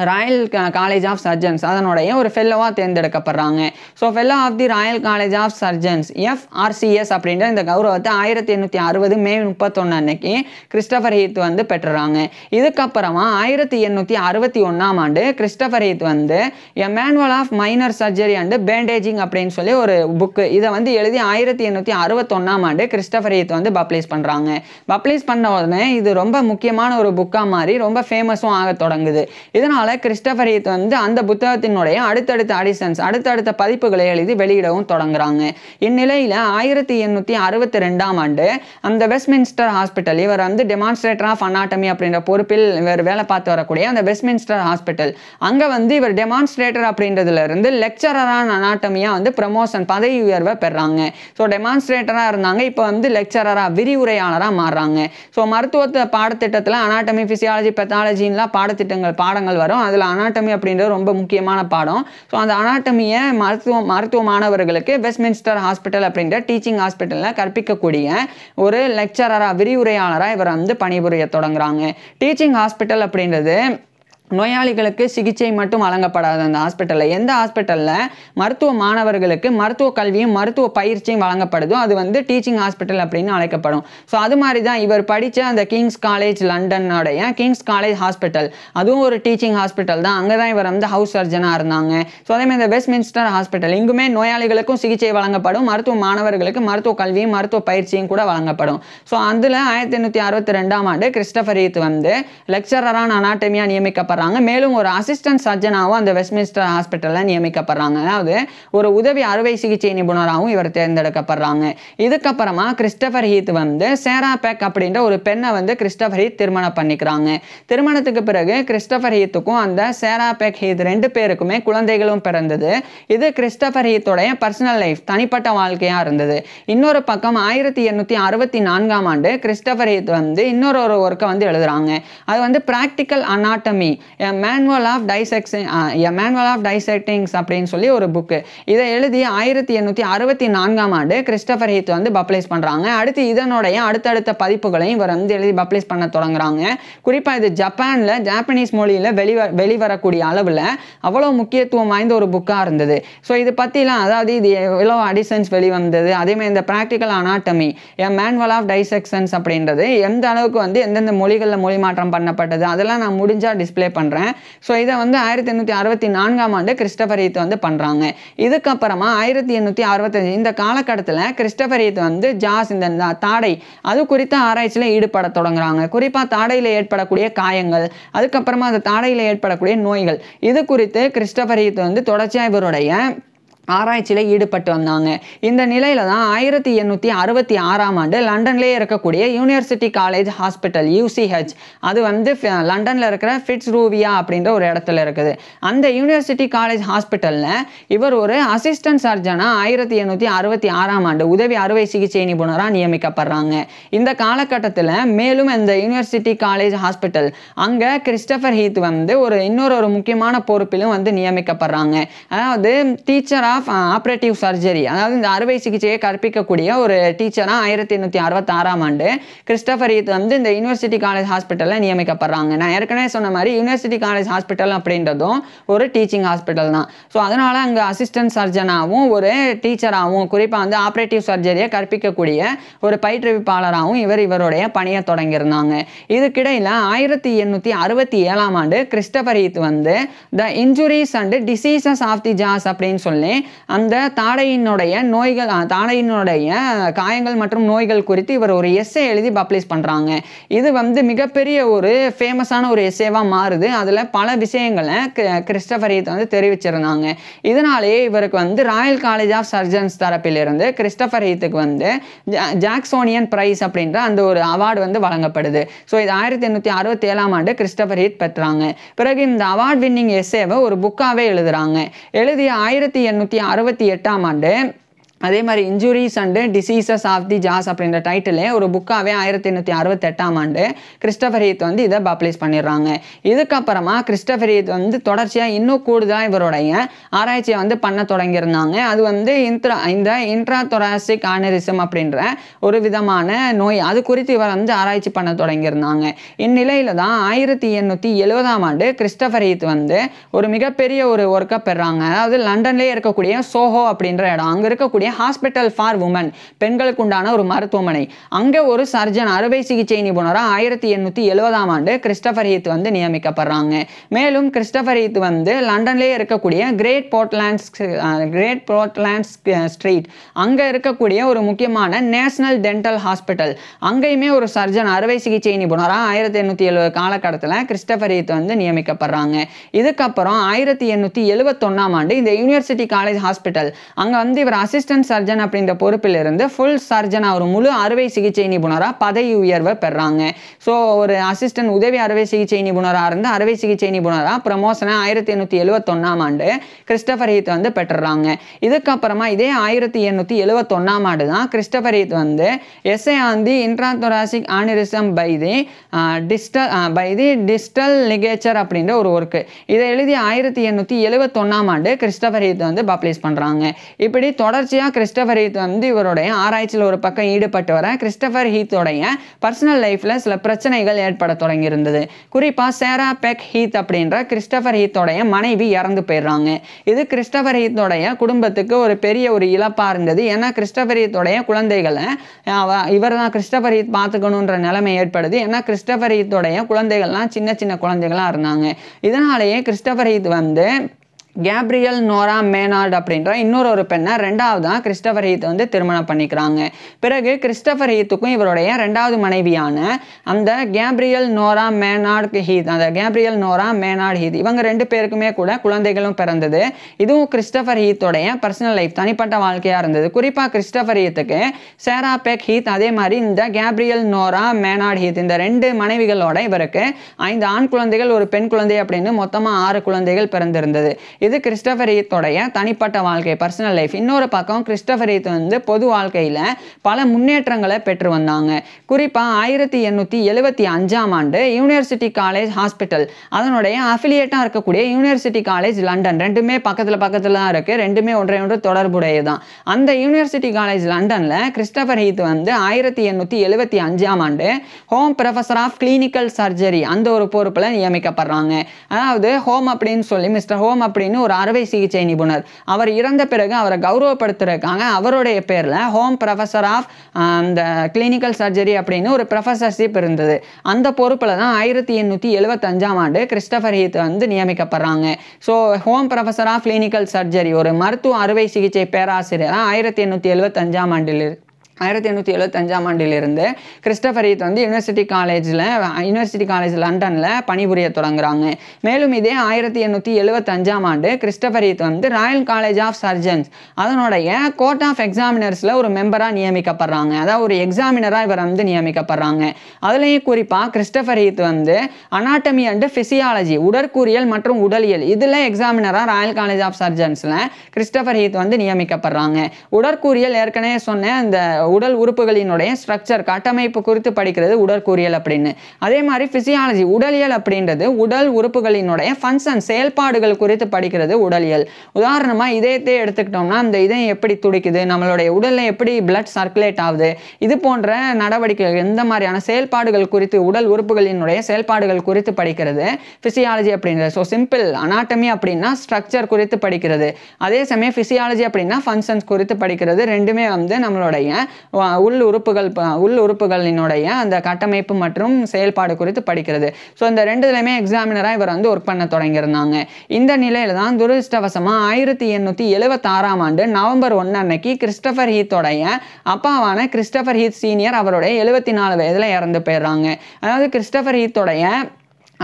Speaker 1: ராயல் காலேஜ் ஆஃப் சர்ஜன்ஸ் அதனுடைய ஒரு ஃபெல்லோவாக தேர்ந்தெடுக்கப்படுறாங்க so fellow of the Royal college of Surgeons FRCS அப்படின்ற இந்த கௌரவத்தை ஆயிரத்தி எண்ணூற்றி அறுபது மே முப்பத்தொன்று அன்னைக்கு கிறிஸ்டபர் ஹீத் வந்து பெற்றுறாங்க இதுக்கப்புறமா ஆயிரத்தி எண்ணூற்றி அறுபத்தி ஒன்றாம் ஆண்டு கிறிஸ்டபர் ஹீத் வந்து a manual of minor surgery and bandaging அப்படின்னு சொல்லி ஒரு புக்கு இதை வந்து எழுதி ஆயிரத்தி எண்ணூற்றி அறுபத்தொன்னாம் ஆண்டு கிறிஸ்டபர் ஹீத் வந்து பப்ளிஷ் பண்ணுறாங்க பப்ளிஷ் பண்ண உடனே இது ரொம்ப முக்கியமான ஒரு புக்காக மாறி ரொம்ப ஃபேமஸும் ஆக தொடங்குது இதனால் அதனால கிறிஸ்டபர் ஈத் வந்து அந்த புத்தகத்தினுடைய அடுத்தடுத்த அடிஷன்ஸ் அடுத்தடுத்த பதிப்புகளை எழுதி வெளியிடவும் தொடங்குறாங்க இந்நிலையில் ஆயிரத்தி எண்ணூற்றி அறுபத்தி ரெண்டாம் ஆண்டு அந்த வெஸ்ட்மின்ஸ்டர் ஹாஸ்பிட்டல் இவர் வந்து டெமான்ஸ்ட்ரேட்டர் ஆஃப் அனாட்டமி அப்படின்ற பொறுப்பில் இவர் வேலை பார்த்து வரக்கூடிய அந்த வெஸ்ட்மின்ஸ்டர் ஹாஸ்பிட்டல் அங்கே வந்து இவர் டெமான்ஸ்ட்ரேட்டர் அப்படின்றதுலேருந்து லெக்சரரான அனாட்டமியாக வந்து ப்ரமோஷன் பதவி உயர்வை பெறாங்க ஸோ டெமான்ஸ்ட்ரேட்டராக இருந்தாங்க இப்போ வந்து லெக்சரராக விரிவுரையாளராக மாறுறாங்க ஸோ மருத்துவத்தை பாடத்திட்டத்தில் அனாட்டமி ஃபிசியாலஜி பெத்தாலஜின்லாம் பாடத்திட்டங்கள் பாடங்கள் வரும் பாடம் அதில் அனாட்டமி அப்படின்றது ரொம்ப முக்கியமான பாடம் ஸோ அந்த அனாட்டமியை மருத்துவ மருத்துவ மாணவர்களுக்கு வெஸ்ட்மின்ஸ்டர் ஹாஸ்பிட்டல் அப்படின்ற டீச்சிங் ஹாஸ்பிட்டலில் கற்பிக்கக்கூடிய ஒரு லெக்சரராக விரிவுரையாளராக இவர் வந்து பணிபுரிய தொடங்குறாங்க டீச்சிங் ஹாஸ்பிட்டல் அப்படின்றது நோயாளிகளுக்கு சிகிச்சை மட்டும் வழங்கப்படாது அந்த ஹாஸ்பிட்டலில் எந்த ஹாஸ்பிட்டலில் மருத்துவ மாணவர்களுக்கு மருத்துவ கல்வியும் மருத்துவ பயிற்சியும் வழங்கப்படுதோ அது வந்து டீச்சிங் ஹாஸ்பிட்டல் அப்படின்னு அழைக்கப்படும் ஸோ அது மாதிரி தான் இவர் படித்த அந்த கிங்ஸ் காலேஜ் லண்டனுடைய கிங்ஸ் காலேஜ் ஹாஸ்பிட்டல் அதுவும் ஒரு டீச்சிங் ஹாஸ்பிட்டல் தான் அங்கே தான் இவர் வந்து ஹவுஸ் சர்ஜனாக இருந்தாங்க ஸோ அதே மாதிரி இந்த வெஸ்ட் மின்ஸ்டர் ஹாஸ்பிட்டல் இங்குமே நோயாளிகளுக்கும் சிகிச்சை வழங்கப்படும் மருத்துவ மாணவர்களுக்கு மருத்துவ கல்வியும் மருத்துவ பயிற்சியும் கூட வழங்கப்படும் ஸோ அதில் ஆயிரத்தி எண்ணூற்றி அறுபத்தி ரெண்டாம் ஆண்டு கிறிஸ்டபர் வந்து லெக்சரரான அனாட்டமியாக நியமிக்கப்பட்ட நியமிக்கப்படுறாங்க மேலும் ஒரு அசிஸ்டன்ட் சர்ஜனாகவும் அந்த வெஸ்ட்மின்ஸ்டர் ஹாஸ்பிட்டலில் நியமிக்கப்படுறாங்க அதாவது ஒரு உதவி அறுவை சிகிச்சை நிபுணராகவும் இவர் தேர்ந்தெடுக்கப்படுறாங்க இதுக்கப்புறமா கிறிஸ்டபர் ஹீத் வந்து சேரா பேக் அப்படின்ற ஒரு பெண்ணை வந்து கிறிஸ்டபர் ஹீத் திருமணம் பண்ணிக்கிறாங்க திருமணத்துக்கு பிறகு கிறிஸ்டபர் ஹீத்துக்கும் அந்த சேரா பேக் ஹீத் ரெண்டு பேருக்குமே குழந்தைகளும் பிறந்தது இது கிறிஸ்டபர் ஹீத்தோடைய பர்சனல் லைஃப் தனிப்பட்ட வாழ்க்கையாக இருந்தது இன்னொரு பக்கம் ஆயிரத்தி எண்ணூற்றி அறுபத்தி நான்காம் ஆண்டு கிறிஸ்டபர் ஹீத் வந்து இன்னொரு ஒரு ஒர்க்கை வந்து எழுதுகிறாங்க அது வந்து practical anatomy a manual of dissection a manual of dissectings அப்படின்னு சொல்லி ஒரு புக்கு இதை எழுதி ஆயிரத்தி எண்ணூற்றி அறுபத்தி நான்காம் ஆண்டு கிறிஸ்டபர் ஹீத் வந்து பப்ளிஷ் பண்ணுறாங்க அடுத்து இதனுடைய அடுத்தடுத்த பதிப்புகளையும் இவர் வந்து எழுதி பப்ளிஷ் பண்ண தொடங்குறாங்க குறிப்பாக இது ஜப்பானில் ஜாப்பனீஸ் மொழியில் வெளிவ வெளிவரக்கூடிய அளவில் அவ்வளோ முக்கியத்துவம் வாய்ந்த ஒரு புக்காக இருந்தது ஸோ இது பற்றிலாம் அதாவது இது எவ்வளோ அடிசன்ஸ் வெளிவந்தது அதேமாதிரி இந்த practical anatomy a manual of dissections அப்படின்றது எந்த அளவுக்கு வந்து எந்தெந்த மொழிகளில் மொழி மாற்றம் பண்ணப்பட்டது அதெல்லாம் நான் முடிஞ்சால் டிஸ்பிளே பண்ணுறேன் ஸோ இதை வந்து ஆயிரத்தி எண்ணூற்றி அறுபத்தி நான்காம் ஆண்டு கிறிஸ்டபர் ஈத் வந்து பண்ணுறாங்க இதுக்கப்புறமா ஆயிரத்தி எண்ணூற்றி அறுபத்தஞ்சு இந்த காலகட்டத்தில் கிறிஸ்டபர் ஈத் வந்து ஜாஸ் இந்த தாடை அது குறித்த ஆராய்ச்சியில் ஈடுபட தொடங்குறாங்க குறிப்பாக தாடையில் ஏற்படக்கூடிய காயங்கள் அதுக்கப்புறமா அந்த தாடையில் ஏற்படக்கூடிய நோய்கள் இது குறித்து கிறிஸ்டபர் ஈத் வந்து தொடர்ச்சியாக இவருடைய ஆராய்ச்சியில் ஈடுபட்டு வந்தாங்க இந்த நிலையில தான் ஆயிரத்தி எண்ணூற்றி அறுபத்தி ஆறாம் ஆண்டு லண்டன்லேயே இருக்கக்கூடிய யூனிவர்சிட்டி காலேஜ் ஹாஸ்பிட்டல் யூசிஹெச் அது வந்து லண்டனில் இருக்கிற ஃபிட்ஸ் ரூவியா அப்படின்ற ஒரு இடத்துல இருக்குது அந்த யூனிவர்சிட்டி காலேஜ் ஹாஸ்பிட்டலில் இவர் ஒரு அசிஸ்டன்ட் சர்ஜனாக ஆயிரத்தி எண்ணூற்றி அறுபத்தி ஆறாம் ஆண்டு உதவி அறுவை சிகிச்சை நிபுணராக நியமிக்கப்படுறாங்க இந்த காலகட்டத்தில் மேலும் இந்த யூனிவர்சிட்டி காலேஜ் ஹாஸ்பிட்டல் அங்கே கிறிஸ்டபர் ஹீத் வந்து ஒரு இன்னொரு ஒரு முக்கியமான பொறுப்பிலும் வந்து நியமிக்கப்படுறாங்க அதாவது டீச்சராக ஆஃப் ஆப்ரேட்டிவ் சர்ஜரி அதாவது இந்த அறுவை சிகிச்சையை கற்பிக்கக்கூடிய ஒரு டீச்சராக ஆயிரத்தி எண்ணூற்றி அறுபத்தாறாம் ஆண்டு கிறிஸ்டபர் இது வந்து இந்த யூனிவர்சிட்டி காலேஜ் ஹாஸ்பிட்டலில் நியமிக்கப்படுறாங்க நான் ஏற்கனவே சொன்ன மாதிரி யூனிவர்சிட்டி காலேஜ் ஹாஸ்பிட்டல் அப்படின்றதும் ஒரு டீச்சிங் ஹாஸ்பிட்டல் தான் ஸோ அதனால் அங்கே அசிஸ்டன்ட் சர்ஜனாகவும் ஒரு டீச்சராகவும் குறிப்பாக வந்து ஆப்ரேட்டிவ் சர்ஜரியை கற்பிக்கக்கூடிய ஒரு பயிற்றுவிப்பாளராகவும் இவர் இவருடைய பணியை தொடங்கியிருந்தாங்க இதுக்கிடையில் ஆயிரத்தி எண்ணூற்றி அறுபத்தி ஏழாம் ஆண்டு கிறிஸ்டபர் இது வந்து the injuries and diseases of the jaws அப்படின்னு சொல்லி அந்த தாடையினுடைய நோய்கள் தாடையினுடைய காயங்கள் மற்றும் நோய்கள் குறித்து இவர் ஒரு எஸ்ஸே எழுதி பப்ளிஷ் பண்ணுறாங்க இது வந்து மிகப்பெரிய ஒரு ஃபேமஸான ஒரு எஸ்ஸேவாக மாறுது அதில் பல விஷயங்களை கிறிஸ்டபர் ஹீத் வந்து தெரிவிச்சிருந்தாங்க இதனாலேயே இவருக்கு வந்து ராயல் காலேஜ் ஆஃப் சர்ஜன்ஸ் தரப்பிலிருந்து கிறிஸ்டபர் ஹீத்துக்கு வந்து ஜாக்சோனியன் பிரைஸ் அப்படின்ற அந்த ஒரு அவார்டு வந்து வழங்கப்படுது ஸோ இது ஆயிரத்தி எண்ணூற்றி அறுபத்தி ஏழாம் ஆண்டு கிறிஸ்டபர் ஹீத் பெற்றாங்க பிறகு இந்த அவார்ட் வின்னிங் எஸ்ஸேவை ஒரு புக்காகவே எழுதுகிறாங்க எழுதிய ஆயிரத்தி எண்ணூற்றி அறுபத்தி எட்டாம் ஆண்டு அதே மாதிரி injuries and diseases of the jaws அப்படின்ற டைட்டிலே ஒரு புக்காகவே ஆயிரத்தி எண்ணூற்றி அறுபத்தெட்டாம் ஆண்டு கிறிஸ்டபர் ஹீத் வந்து இதை பப்ளிஷ் பண்ணிடுறாங்க இதுக்கப்புறமா கிறிஸ்டபர் ஹீத் வந்து தொடர்ச்சியாக இன்னும் கூடுதலாக இவருடைய ஆராய்ச்சியை வந்து பண்ண தொடங்கியிருந்தாங்க அது வந்து இன்ட்ரா இந்த இன்ட்ரா தொராசிக் ஆனரிசம் அப்படின்ற ஒரு விதமான நோய் அது குறித்து இவர் வந்து ஆராய்ச்சி பண்ண தொடங்கியிருந்தாங்க இந்நிலையில் தான் ஆயிரத்தி எண்ணூற்றி எழுபதாம் ஆண்டு கிறிஸ்டபர் ஹீத் வந்து ஒரு மிகப்பெரிய ஒரு ஒர்க்கை பெறாங்க அதாவது லண்டன்லேயே இருக்கக்கூடிய சோஹோ அப்படின்ற இடம் அங்கே இருக்கக்கூடிய இருக்கக்கூடிய ஹாஸ்பிட்டல் ஃபார் உமன் பெண்களுக்கு உண்டான ஒரு மருத்துவமனை அங்கே ஒரு சர்ஜன் அறுவை சிகிச்சை நிபுணராக ஆயிரத்தி எண்ணூற்றி எழுபதாம் ஆண்டு கிறிஸ்டபர் ஹீத் வந்து நியமிக்கப்படுறாங்க மேலும் கிறிஸ்டபர் ஹீத் வந்து லண்டன்லேயே இருக்கக்கூடிய Great Portlands Great Portlands street அங்கே இருக்கக்கூடிய ஒரு முக்கியமான நேஷனல் டென்டல் ஹாஸ்பிட்டல் அங்கேயுமே ஒரு சர்ஜன் அறுவை சிகிச்சை நிபுணராக ஆயிரத்தி எண்ணூற்றி எழுபது காலகட்டத்தில் கிறிஸ்டபர் ஹீத் வந்து நியமிக்கப்படுறாங்க இதுக்கப்புறம் ஆயிரத்தி எண்ணூற்றி எழுபத்தொன்னாம் ஆண்டு இந்த யூனிவர்சிட்டி காலேஜ் ஹாஸ்பிட்டல் அங்கே வந்து இவர் அசிஸ்டன்ட் அசிஸ்டன்ட் சர்ஜன் அப்படின்ற பொறுப்பில் இருந்து ஃபுல் சர்ஜன் ஒரு முழு அறுவை சிகிச்சை நிபுணராக பதவி உயர்வை பெறாங்க ஸோ ஒரு அசிஸ்டன்ட் உதவி அறுவை சிகிச்சை நிபுணராக இருந்து அறுவை சிகிச்சை நிபுணராக ப்ரமோஷனை ஆயிரத்தி எண்ணூற்றி எழுபத்தொன்னாம் ஆண்டு கிறிஸ்டபர் ஹீத் வந்து பெற்றுறாங்க இதுக்கப்புறமா இதே ஆயிரத்தி எண்ணூற்றி எழுபத்தொன்னாம் ஆண்டு தான் கிறிஸ்டபர் ஹீத் வந்து எஸ்ஐ ஆந்தி intrathoracic aneurism by the distal by the distal ligature அப்படின்ற ஒரு ஒர்க்கு இதை எழுதி ஆயிரத்தி எண்ணூற்றி எழுபத்தொன்னாம் ஆண்டு கிறிஸ்டபர் ஹீத் வந்து பப்ளிஷ் பண்ணுறாங்க இப்படி தொடர்ச்சியாக கிறிஸ்டபர் ஹீத் வந்து இவருடைய ஆராய்ச்சியில் ஒரு பக்கம் ஈடுபட்டு வர கிறிஸ்டபர் ஹீத்தோடைய பர்சனல் லைஃப்பில் சில பிரச்சனைகள் ஏற்பட தொடங்கியிருந்தது குறிப்பாக சேரா பெக் ஹீத் அப்படின்ற கிறிஸ்டபர் ஹீத்தோடைய மனைவி இறந்து போயிடுறாங்க இது கிறிஸ்டபர் ஹீத்தோடைய குடும்பத்துக்கு ஒரு பெரிய ஒரு இழப்பாக இருந்தது ஏன்னா கிறிஸ்டபர் ஹீத்தோடைய குழந்தைகளை இவர் தான் கிறிஸ்டபர் ஹீத் பார்த்துக்கணுன்ற நிலைமை ஏற்படுது ஏன்னா கிறிஸ்டபர் ஹீத்தோடைய குழந்தைகள்லாம் சின்ன சின்ன குழந்தைகளாக இருந்தாங்க இதனாலேயே கிறிஸ்டபர் ஹீத் வந்து கேப்ரியல் நோரா மேனார்ட் அப்படின்ற இன்னொரு ஒரு பெண்ணை ரெண்டாவதாக கிறிஸ்டபர் ஹீத் வந்து திருமணம் பண்ணிக்கிறாங்க பிறகு கிறிஸ்டபர் ஹீத்துக்கும் இவருடைய ரெண்டாவது மனைவியான அந்த கேப்ரியல் நோரா மேனார்ட் ஹீத் அந்த கேப்ரியல் நோரா மேனார்ட் ஹீத் இவங்க ரெண்டு பேருக்குமே கூட குழந்தைகளும் பிறந்தது இதுவும் கிறிஸ்டபர் ஹீத்தோடைய பர்சனல் லைஃப் தனிப்பட்ட வாழ்க்கையாக இருந்தது குறிப்பாக கிறிஸ்டபர் ஹீத்துக்கு சேரா பெக் ஹீத் அதே மாதிரி இந்த கேப்ரியல் நோரா மேனார்ட் ஹீத் இந்த ரெண்டு மனைவிகளோட இவருக்கு ஐந்து ஆண் குழந்தைகள் ஒரு பெண் குழந்தை அப்படின்னு மொத்தமாக ஆறு குழந்தைகள் பிறந்திருந்தது இது கிறிஸ்டபர் ஈத்தோடைய தனிப்பட்ட வாழ்க்கை பர்சனல் லைஃப் இன்னொரு பக்கம் கிறிஸ்டபர் ஈத் வந்து பொது வாழ்க்கையில் பல முன்னேற்றங்களை பெற்று வந்தாங்க குறிப்பாக ஆயிரத்தி எண்ணூற்றி எழுபத்தி அஞ்சாம் ஆண்டு யூனிவர்சிட்டி காலேஜ் ஹாஸ்பிட்டல் அதனுடைய அஃபிலியேட்டாக இருக்கக்கூடிய யூனிவர்சிட்டி காலேஜ் லண்டன் ரெண்டுமே பக்கத்தில் பக்கத்தில் தான் இருக்குது ரெண்டுமே ஒன்றை ஒன்று தொடர்புடையது தான் அந்த யூனிவர்சிட்டி காலேஜ் லண்டனில் கிறிஸ்டபர் ஹீத் வந்து ஆயிரத்தி எண்ணூற்றி எழுபத்தி அஞ்சாம் ஆண்டு home professor of clinical surgery அந்த ஒரு பொறுப்பில் நியமிக்கப்படுறாங்க அதாவது ஹோம் அப்படின்னு சொல்லி மிஸ்டர் ஹோம் அப்படின்னு அப்படின்னு ஒரு அறுவை சிகிச்சை நிபுணர் அவர் இறந்த பிறகு அவரை கௌரவப்படுத்துறதுக்காக அவருடைய பேரில் ஹோம் ப்ரொஃபஸர் ஆஃப் அந்த கிளினிக்கல் சர்ஜரி அப்படின்னு ஒரு ப்ரொஃபஸர்ஷிப் இருந்தது அந்த பொறுப்பில் தான் ஆயிரத்தி எண்ணூற்றி எழுபத்தஞ்சாம் ஆண்டு கிறிஸ்டபர் ஹீத் வந்து நியமிக்கப்படுறாங்க so home professor of clinical surgery ஒரு மருத்துவ அறுவை சிகிச்சை பேராசிரியர் ஆயிரத்தி எண்ணூற்றி எழுபத்தஞ்சாம் ஆண்டில் ஆயிரத்தி எண்ணூற்றி எழுபத்தஞ்சாம் ஆண்டிலிருந்து கிறிஸ்டபர் ஈத் வந்து யூனிவர்சிட்டி காலேஜில் யூனிவர்சிட்டி காலேஜ் லண்டனில் பணிபுரிய தொடங்குறாங்க மேலும் இதே ஆயிரத்தி எண்ணூற்றி எழுபத்தஞ்சாம் ஆண்டு கிறிஸ்டபர் ஈத் வந்து ராயல் காலேஜ் ஆஃப் சர்ஜன்ஸ் அதனுடைய கோர்ட் ஆஃப் எக்ஸாமினர்ஸில் ஒரு மெம்பராக நியமிக்கப்படுறாங்க அதாவது ஒரு எக்ஸாமினராக இவர் வந்து நியமிக்கப்படுறாங்க அதுலேயும் குறிப்பாக கிறிஸ்டபர் ஈத் வந்து அனாட்டமி அண்டு ஃபிசியாலஜி உடற்கூறியல் மற்றும் உடலியல் இதில் எக்ஸாமினராக ராயல் காலேஜ் ஆஃப் சர்ஜன்ஸில் கிறிஸ்டபர் ஈத் வந்து நியமிக்கப்படுறாங்க உடற்கூறியல் ஏற்கனவே சொன்னேன் அந்த உடல் உறுப்புகளினுடைய ஸ்ட்ரக்சர் கட்டமைப்பு குறித்து படிக்கிறது உடற்கூறியல் அப்படின்னு அதே மாதிரி பிசியாலஜி உடலியல் அப்படின்றது உடல் உறுப்புகளினுடைய ஃபங்க்ஷன் செயல்பாடுகள் குறித்து படிக்கிறது உடலியல் உதாரணமாக இதயத்தை எடுத்துக்கிட்டோம்னா அந்த இதயம் எப்படி துடிக்குது நம்மளுடைய உடலில் எப்படி பிளட் சர்க்குலேட் ஆகுது இது போன்ற நடவடிக்கைகள் எந்த மாதிரியான செயல்பாடுகள் குறித்து உடல் உறுப்புகளினுடைய செயல்பாடுகள் குறித்து படிக்கிறது ஃபிசியாலஜி அப்படின்றது ஸோ சிம்பிள் அனாட்டமி அப்படின்னா ஸ்ட்ரக்சர் குறித்து படிக்கிறது அதே சமயம் ஃபிசியாலஜி அப்படின்னா ஃபங்க்ஷன்ஸ் குறித்து படிக்கிறது ரெண்டுமே வந்து நம்மளுடைய உள் உறுப்புகள் உள் உறுப்புகளினுடைய அந்த கட்டமைப்பு மற்றும் செயல்பாடு குறித்து படிக்கிறது ஸோ இந்த ரெண்டுலையுமே எக்ஸாமினராக இவர் வந்து ஒர்க் பண்ண தொடங்கியிருந்தாங்க இந்த நிலையில தான் துரதிருஷ்டவசமாக ஆயிரத்தி எண்ணூற்றி எழுபத்தாறாம் ஆண்டு நவம்பர் ஒன்று அன்னைக்கு கிறிஸ்டபர் ஹீத்தோடைய அப்பாவான கிறிஸ்டபர் ஹீத் சீனியர் அவருடைய எழுபத்தி நாலு வயதில் இறந்து போயிடுறாங்க அதாவது கிறிஸ்டபர் ஹீத்தோடைய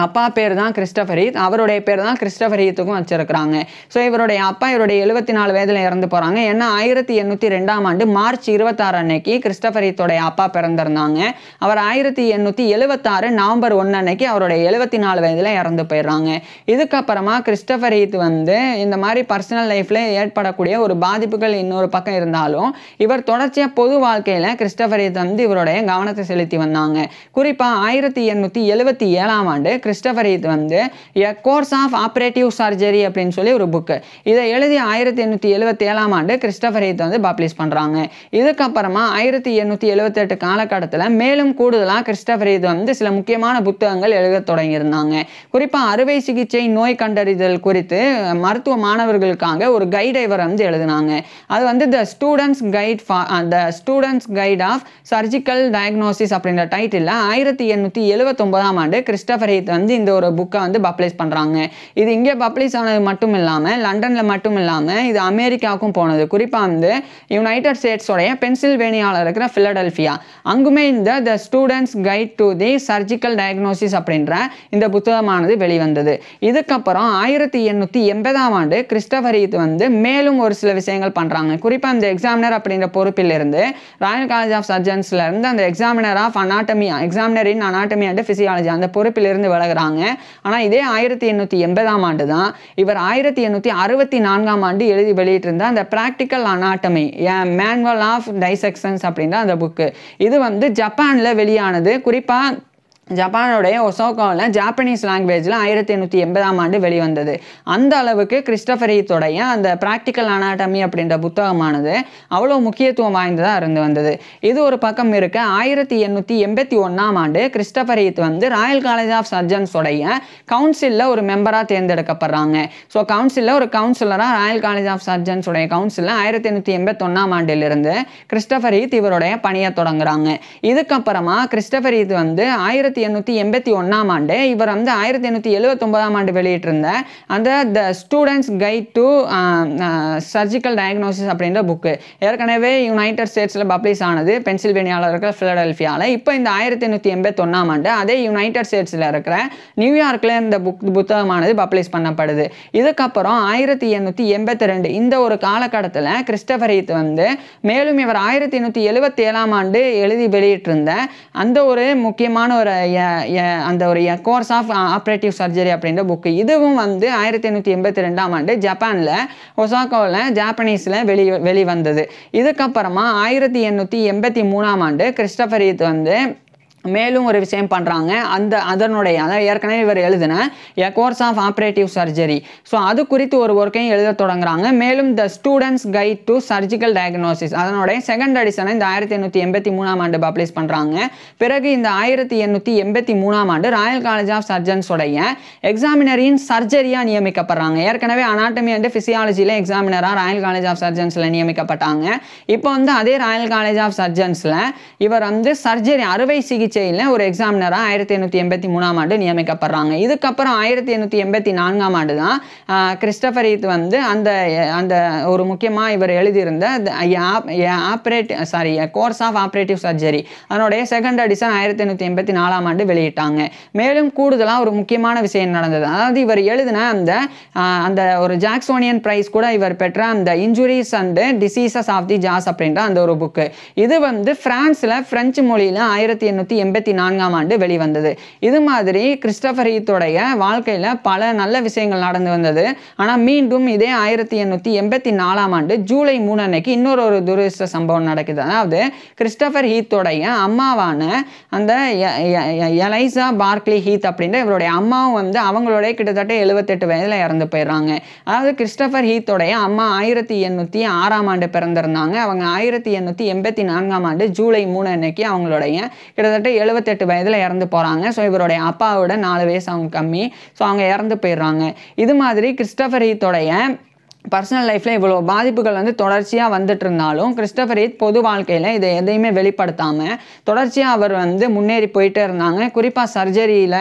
Speaker 1: அப்பா பேர் தான் கிறிஸ்டபர் ஹீத் அவருடைய பேர் தான் கிறிஸ்டபர் ஹீத்துக்கும் வச்சிருக்கிறாங்க ஸோ இவருடைய அப்பா இவருடைய எழுபத்தி நாலு வயதில் இறந்து போகிறாங்க ஏன்னா ஆயிரத்தி எண்ணூற்றி ரெண்டாம் ஆண்டு மார்ச் இருபத்தாறு அன்னைக்கு கிறிஸ்டபர் ஹீத்தோடைய அப்பா பிறந்திருந்தாங்க அவர் ஆயிரத்தி எண்ணூற்றி எழுபத்தாறு நவம்பர் ஒன்று அன்னைக்கு அவருடைய எழுபத்தி நாலு வயதில் இறந்து போயிடுறாங்க இதுக்கப்புறமா கிறிஸ்டபர் ஹீத் வந்து இந்த மாதிரி பர்சனல் லைஃப்பில் ஏற்படக்கூடிய ஒரு பாதிப்புகள் இன்னொரு பக்கம் இருந்தாலும் இவர் தொடர்ச்சியாக பொது வாழ்க்கையில் கிறிஸ்டபர் ஹீத் வந்து இவருடைய கவனத்தை செலுத்தி வந்தாங்க குறிப்பாக ஆயிரத்தி எண்ணூற்றி எழுபத்தி ஏழாம் ஆண்டு கிறிஸ்டபர் இது வந்து a course of operative surgery அப்படின்னு சொல்லி ஒரு புக்கு இதை எழுதி ஆயிரத்தி எண்ணூற்றி எழுபத்தி ஏழாம் ஆண்டு கிறிஸ்டபர் இது வந்து பப்ளிஷ் பண்ணுறாங்க இதுக்கப்புறமா ஆயிரத்தி எண்ணூற்றி எழுபத்தெட்டு காலகட்டத்தில் மேலும் கூடுதலாக கிறிஸ்டபர் இது வந்து சில முக்கியமான புத்தகங்கள் எழுத தொடங்கியிருந்தாங்க குறிப்பாக அறுவை சிகிச்சை நோய் கண்டறிதல் குறித்து மருத்துவ மாணவர்களுக்காக ஒரு கைடை இவர் வந்து எழுதினாங்க அது வந்து the students guide for the students guide of surgical diagnosis அப்படின்ற டைட்டில் ஆயிரத்தி எண்ணூற்றி எழுபத்தொன்பதாம் ஆண்டு கிறிஸ்டபர் ஹெய்த் வந்து இந்த ஒரு புக்கை வந்து பப்ளிஷ் பண்ணுறாங்க இது இங்கே பப்ளிஷ் ஆனது மட்டும் இல்லாமல் லண்டனில் மட்டும் இல்லாமல் இது அமெரிக்காவுக்கும் போனது குறிப்பாக வந்து யுனைடெட் ஸ்டேட்ஸோடைய பென்சில்வேனியாவில் இருக்கிற ஃபிலடெல்ஃபியா அங்குமே இந்த the students guide to the surgical diagnosis அப்படின்ற இந்த புத்தகமானது வெளிவந்தது இதுக்கப்புறம் ஆயிரத்தி எண்ணூற்றி எண்பதாம் ஆண்டு கிறிஸ்டபர் இது வந்து மேலும் ஒரு சில விஷயங்கள் பண்ணுறாங்க குறிப்பாக இந்த எக்ஸாமினர் அப்படின்ற பொறுப்பிலிருந்து ராயல் காலேஜ் ஆஃப் சர்ஜன்ஸ்லேருந்து அந்த examiner of anatomy examiner in anatomy and physiology அந்த பொறுப்பிலிருந்து இருந்து பழகிறாங்க ஆனால் இதே ஆயிரத்தி எண்ணூற்றி எண்பதாம் ஆண்டு தான் இவர் ஆயிரத்தி எண்ணூற்றி அறுபத்தி நான்காம் ஆண்டு எழுதி வெளியிட்டிருந்த அந்த practical anatomy manual of dissections அப்படின்ற அந்த புக்கு இது வந்து ஜப்பானில் வெளியானது குறிப்பாக ஜப்பானுடைய ஒசோகோவில் ஜாப்பனீஸ் லாங்குவேஜில் ஆயிரத்தி எண்ணூற்றி எண்பதாம் ஆண்டு வெளிவந்தது அந்த அளவுக்கு கிறிஸ்டபர் அந்த ப்ராக்டிக்கல் அனாட்டமி அப்படின்ற புத்தகமானது அவ்வளோ முக்கியத்துவம் வாய்ந்ததாக இருந்து வந்தது இது ஒரு பக்கம் இருக்க ஆயிரத்தி எண்ணூற்றி எண்பத்தி ஒன்றாம் ஆண்டு கிறிஸ்டபரித் வந்து ராயல் காலேஜ் ஆஃப் சர்ஜன்ஸோடைய கவுன்சிலில் ஒரு மெம்பராக தேர்ந்தெடுக்கப்படுறாங்க ஸோ கவுன்சிலில் ஒரு கவுன்சிலராக ராயல் காலேஜ் ஆஃப் சர்ஜன்ஸோடைய கவுன்சிலில் ஆயிரத்தி எண்ணூற்றி எண்பத்தொன்னாம் ஆண்டிலிருந்து கிறிஸ்டபர் இவருடைய பணியை தொடங்குறாங்க இதுக்கப்புறமா கிறிஸ்டபர் வந்து ஆயிரத்தி ஆயிரத்தி எண்ணூற்றி எண்பத்தி ஒன்றாம் ஆண்டு இவர் வந்து ஆயிரத்தி எண்ணூற்றி எழுபத்தொம்போதாம் ஆண்டு வெளியிட்டிருந்த அந்த the students guide to surgical diagnosis அப்படின்ற புக்கு ஏற்கனவே யுனைடெட் ஸ்டேட்ஸில் பப்ளிஷ் ஆனது பென்சில்வேனியாவில் இருக்கிற ஃபிலடெல்ஃபியாவில் இப்போ இந்த ஆயிரத்தி எண்ணூற்றி எண்பத்தொன்னாம் ஆண்டு அதே யுனைடெட் ஸ்டேட்ஸில் இருக்கிற நியூயார்க்கில் இந்த புக் புத்தகமானது பப்ளிஷ் பண்ணப்படுது இதுக்கப்புறம் ஆயிரத்தி எண்ணூற்றி எண்பத்தி ரெண்டு இந்த ஒரு காலகட்டத்தில் கிறிஸ்டபர் ஹீத் வந்து மேலும் இவர் ஆயிரத்தி எண்ணூற்றி எழுபத்தி ஏழாம் ஆண்டு எழுதி வெளியிட்டிருந்த அந்த ஒரு முக்கியமான ஒரு அந்த ஒரு கோர்ஸ் ஆஃப் ஆப்ரேட்டிவ் சர்ஜரி அப்படின்ற புக்கு இதுவும் வந்து ஆயிரத்தி எண்ணூற்றி எண்பத்தி ரெண்டாம் ஆண்டு ஜப்பானில் ஒசாக்கோவில் ஜாப்பனீஸில் வெளி வெளிவந்தது இதுக்கப்புறமா ஆயிரத்தி எண்ணூற்றி எண்பத்தி மூணாம் ஆண்டு கிறிஸ்டபரித் வந்து மேலும் ஒரு விஷயம் பண்ணுறாங்க அந்த அதனுடைய அதாவது ஏற்கனவே இவர் எழுதின a course of operative surgery so அது குறித்து ஒரு ஒர்க்கையும் எழுத தொடங்குறாங்க மேலும் the students guide to surgical diagnosis அதனுடைய செகண்ட் அடிஷனை இந்த ஆயிரத்தி எண்ணூற்றி எண்பத்தி மூணாம் ஆண்டு பப்ளிஷ் பண்ணுறாங்க பிறகு இந்த ஆயிரத்தி எண்ணூற்றி எண்பத்தி மூணாம் ஆண்டு ராயல் காலேஜ் ஆஃப் சர்ஜன்ஸுடைய எக்ஸாமினரின் சர்ஜரியாக நியமிக்கப்படுறாங்க ஏற்கனவே அனாட்டமி அண்ட் ஃபிசியாலஜியில் எக்ஸாமினராக ராயல் காலேஜ் ஆஃப் சர்ஜன்ஸில் நியமிக்கப்பட்டாங்க இப்போ வந்து அதே ராயல் காலேஜ் ஆஃப் சர்ஜன்ஸில் இவர் வந்து சர்ஜரி அறுவை சிகிச்சை சிகிச்சையில் ஒரு எக்ஸாமினராக ஆயிரத்தி எண்ணூற்றி எண்பத்தி மூணாம் ஆண்டு நியமிக்கப்படுறாங்க இதுக்கப்புறம் ஆயிரத்தி எண்ணூற்றி எண்பத்தி நான்காம் ஆண்டு தான் கிறிஸ்டபர் இது வந்து அந்த அந்த ஒரு முக்கியமாக இவர் எழுதியிருந்த operate sorry course of operative surgery அதனுடைய செகண்ட் அடிஷன் ஆயிரத்தி எண்ணூற்றி எண்பத்தி நாலாம் ஆண்டு வெளியிட்டாங்க மேலும் கூடுதலாக ஒரு முக்கியமான விஷயம் நடந்தது அதாவது இவர் எழுதின அந்த அந்த ஒரு ஜாக்சோனியன் ப்ரைஸ் கூட இவர் பெற்ற அந்த injuries and diseases of the jaws அப்படின்ற அந்த ஒரு புக்கு இது வந்து ஃப்ரான்ஸில் ஃப்ரெஞ்சு மொழியில் ஆயிரத்தி எண்ணூற்றி எண்பத்தி நான்காம் ஆண்டு வெளிவந்தது இது மாதிரி கிறிஸ்டபர் ஹீத்தோடைய வாழ்க்கையில் பல நல்ல விஷயங்கள் நடந்து வந்தது ஆனால் மீண்டும் இதே ஆயிரத்தி எண்ணூற்றி எண்பத்தி நாலாம் ஆண்டு ஜூலை மூணு அன்னைக்கு இன்னொரு ஒரு துரதிருஷ்ட சம்பவம் நடக்குது அதாவது கிறிஸ்டபர் ஹீத்தோடைய அம்மாவான அந்த எலைசா பார்க்லி ஹீத் அப்படின்ற இவருடைய அம்மாவும் வந்து அவங்களோட கிட்டத்தட்ட எழுபத்தெட்டு வயதில் இறந்து போயிடுறாங்க அதாவது கிறிஸ்டபர் ஹீத்தோடைய அம்மா ஆயிரத்தி எண்ணூற்றி ஆறாம் ஆண்டு பிறந்திருந்தாங்க அவங்க ஆயிரத்தி எண்ணூற்றி எண்பத்தி நான்காம் ஆண்டு ஜூலை மூணு அன்னைக்கு அவங்களுடைய கிட்டத்தட்ட எழுபத்தெட்டு வயதில் இறந்து போகிறாங்க ஸோ இவருடைய அப்பாவோட நாலு வயசு அவங்க கம்மி ஸோ அவங்க இறந்து போயிடுறாங்க இது மாதிரி கிறிஸ்டபர் ஹீத்தோடைய பர்சனல் லைஃப்பில் இவ்வளோ பாதிப்புகள் வந்து தொடர்ச்சியாக வந்துட்டு இருந்தாலும் கிறிஸ்டபர் ஈத் பொது வாழ்க்கையில் இதை எதையுமே வெளிப்படுத்தாமல் தொடர்ச்சியாக அவர் வந்து முன்னேறி போயிட்டே இருந்தாங்க குறிப்பாக சர்ஜரியில்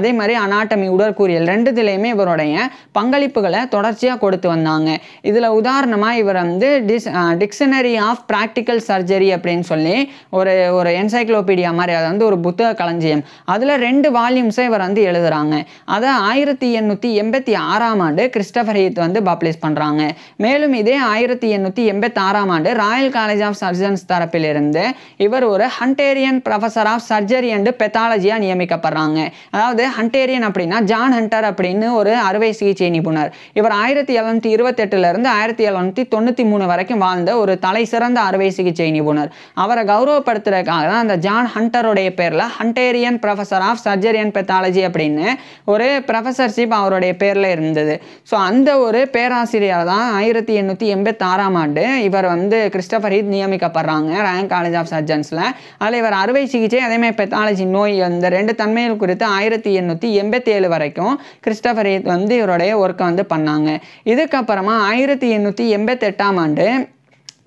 Speaker 1: அதே மாதிரி அனாட்டமி உடற்கூறியல் ரெண்டுத்துலேயுமே இவருடைய பங்களிப்புகளை தொடர்ச்சியாக கொடுத்து வந்தாங்க இதில் உதாரணமாக இவர் வந்து டிஸ் டிக்ஷனரி ஆஃப் ப்ராக்டிக்கல் சர்ஜரி அப்படின்னு சொல்லி ஒரு ஒரு என்சைக்ளோபீடியா மாதிரி அதை வந்து ஒரு புத்தக களஞ்சியம் அதில் ரெண்டு வால்யூம்ஸை இவர் வந்து எழுதுகிறாங்க அதை ஆயிரத்தி எண்ணூற்றி எண்பத்தி ஆறாம் ஆண்டு கிறிஸ்டபர் ஹீத் வந்து பப்ளிஷ் பண்ணுறாங்க சொல்லியிருக்காங்க மேலும் இதே ஆயிரத்தி எண்ணூற்றி ஆறாம் ஆண்டு ராயல் காலேஜ் ஆஃப் சர்ஜன்ஸ் தரப்பிலிருந்து இவர் ஒரு Hunterian professor of surgery and பெத்தாலஜியாக நியமிக்கப்படுறாங்க அதாவது ஹண்டேரியன் அப்படின்னா ஜான் ஹண்டர் அப்படின்னு ஒரு அறுவை சிகிச்சை நிபுணர் இவர் ஆயிரத்தி எழுநூற்றி இருபத்தெட்டுலேருந்து ஆயிரத்தி எழுநூற்றி தொண்ணூற்றி மூணு வரைக்கும் வாழ்ந்த ஒரு தலை சிறந்த அறுவை சிகிச்சை நிபுணர் அவரை கௌரவப்படுத்துறதுக்காக தான் அந்த ஜான் ஹண்டருடைய பேரில் Hunterian professor of surgery and pathology அப்படின்னு ஒரு ப்ரொஃபஸர்ஷிப் அவருடைய பேரில் இருந்தது ஸோ அந்த ஒரு பேராசிரியர் இந்தியாவில் தான் ஆயிரத்தி எண்ணூற்றி எண்பத்தாறாம் ஆண்டு இவர் வந்து கிறிஸ்டபர் ஹீத் நியமிக்கப்படுறாங்க ரேங்க் காலேஜ் ஆஃப் சர்ஜன்ஸில் அதில் இவர் அறுவை சிகிச்சை அதேமாதிரி பெத்தாலஜி நோய் அந்த ரெண்டு தன்மைகள் குறித்து ஆயிரத்தி எண்ணூற்றி எண்பத்தேழு வரைக்கும் கிறிஸ்டபர் ஹீத் வந்து இவருடைய ஒர்க்கை வந்து பண்ணாங்க இதுக்கப்புறமா ஆயிரத்தி எண்ணூற்றி எண்பத்தெட்டாம் ஆண்டு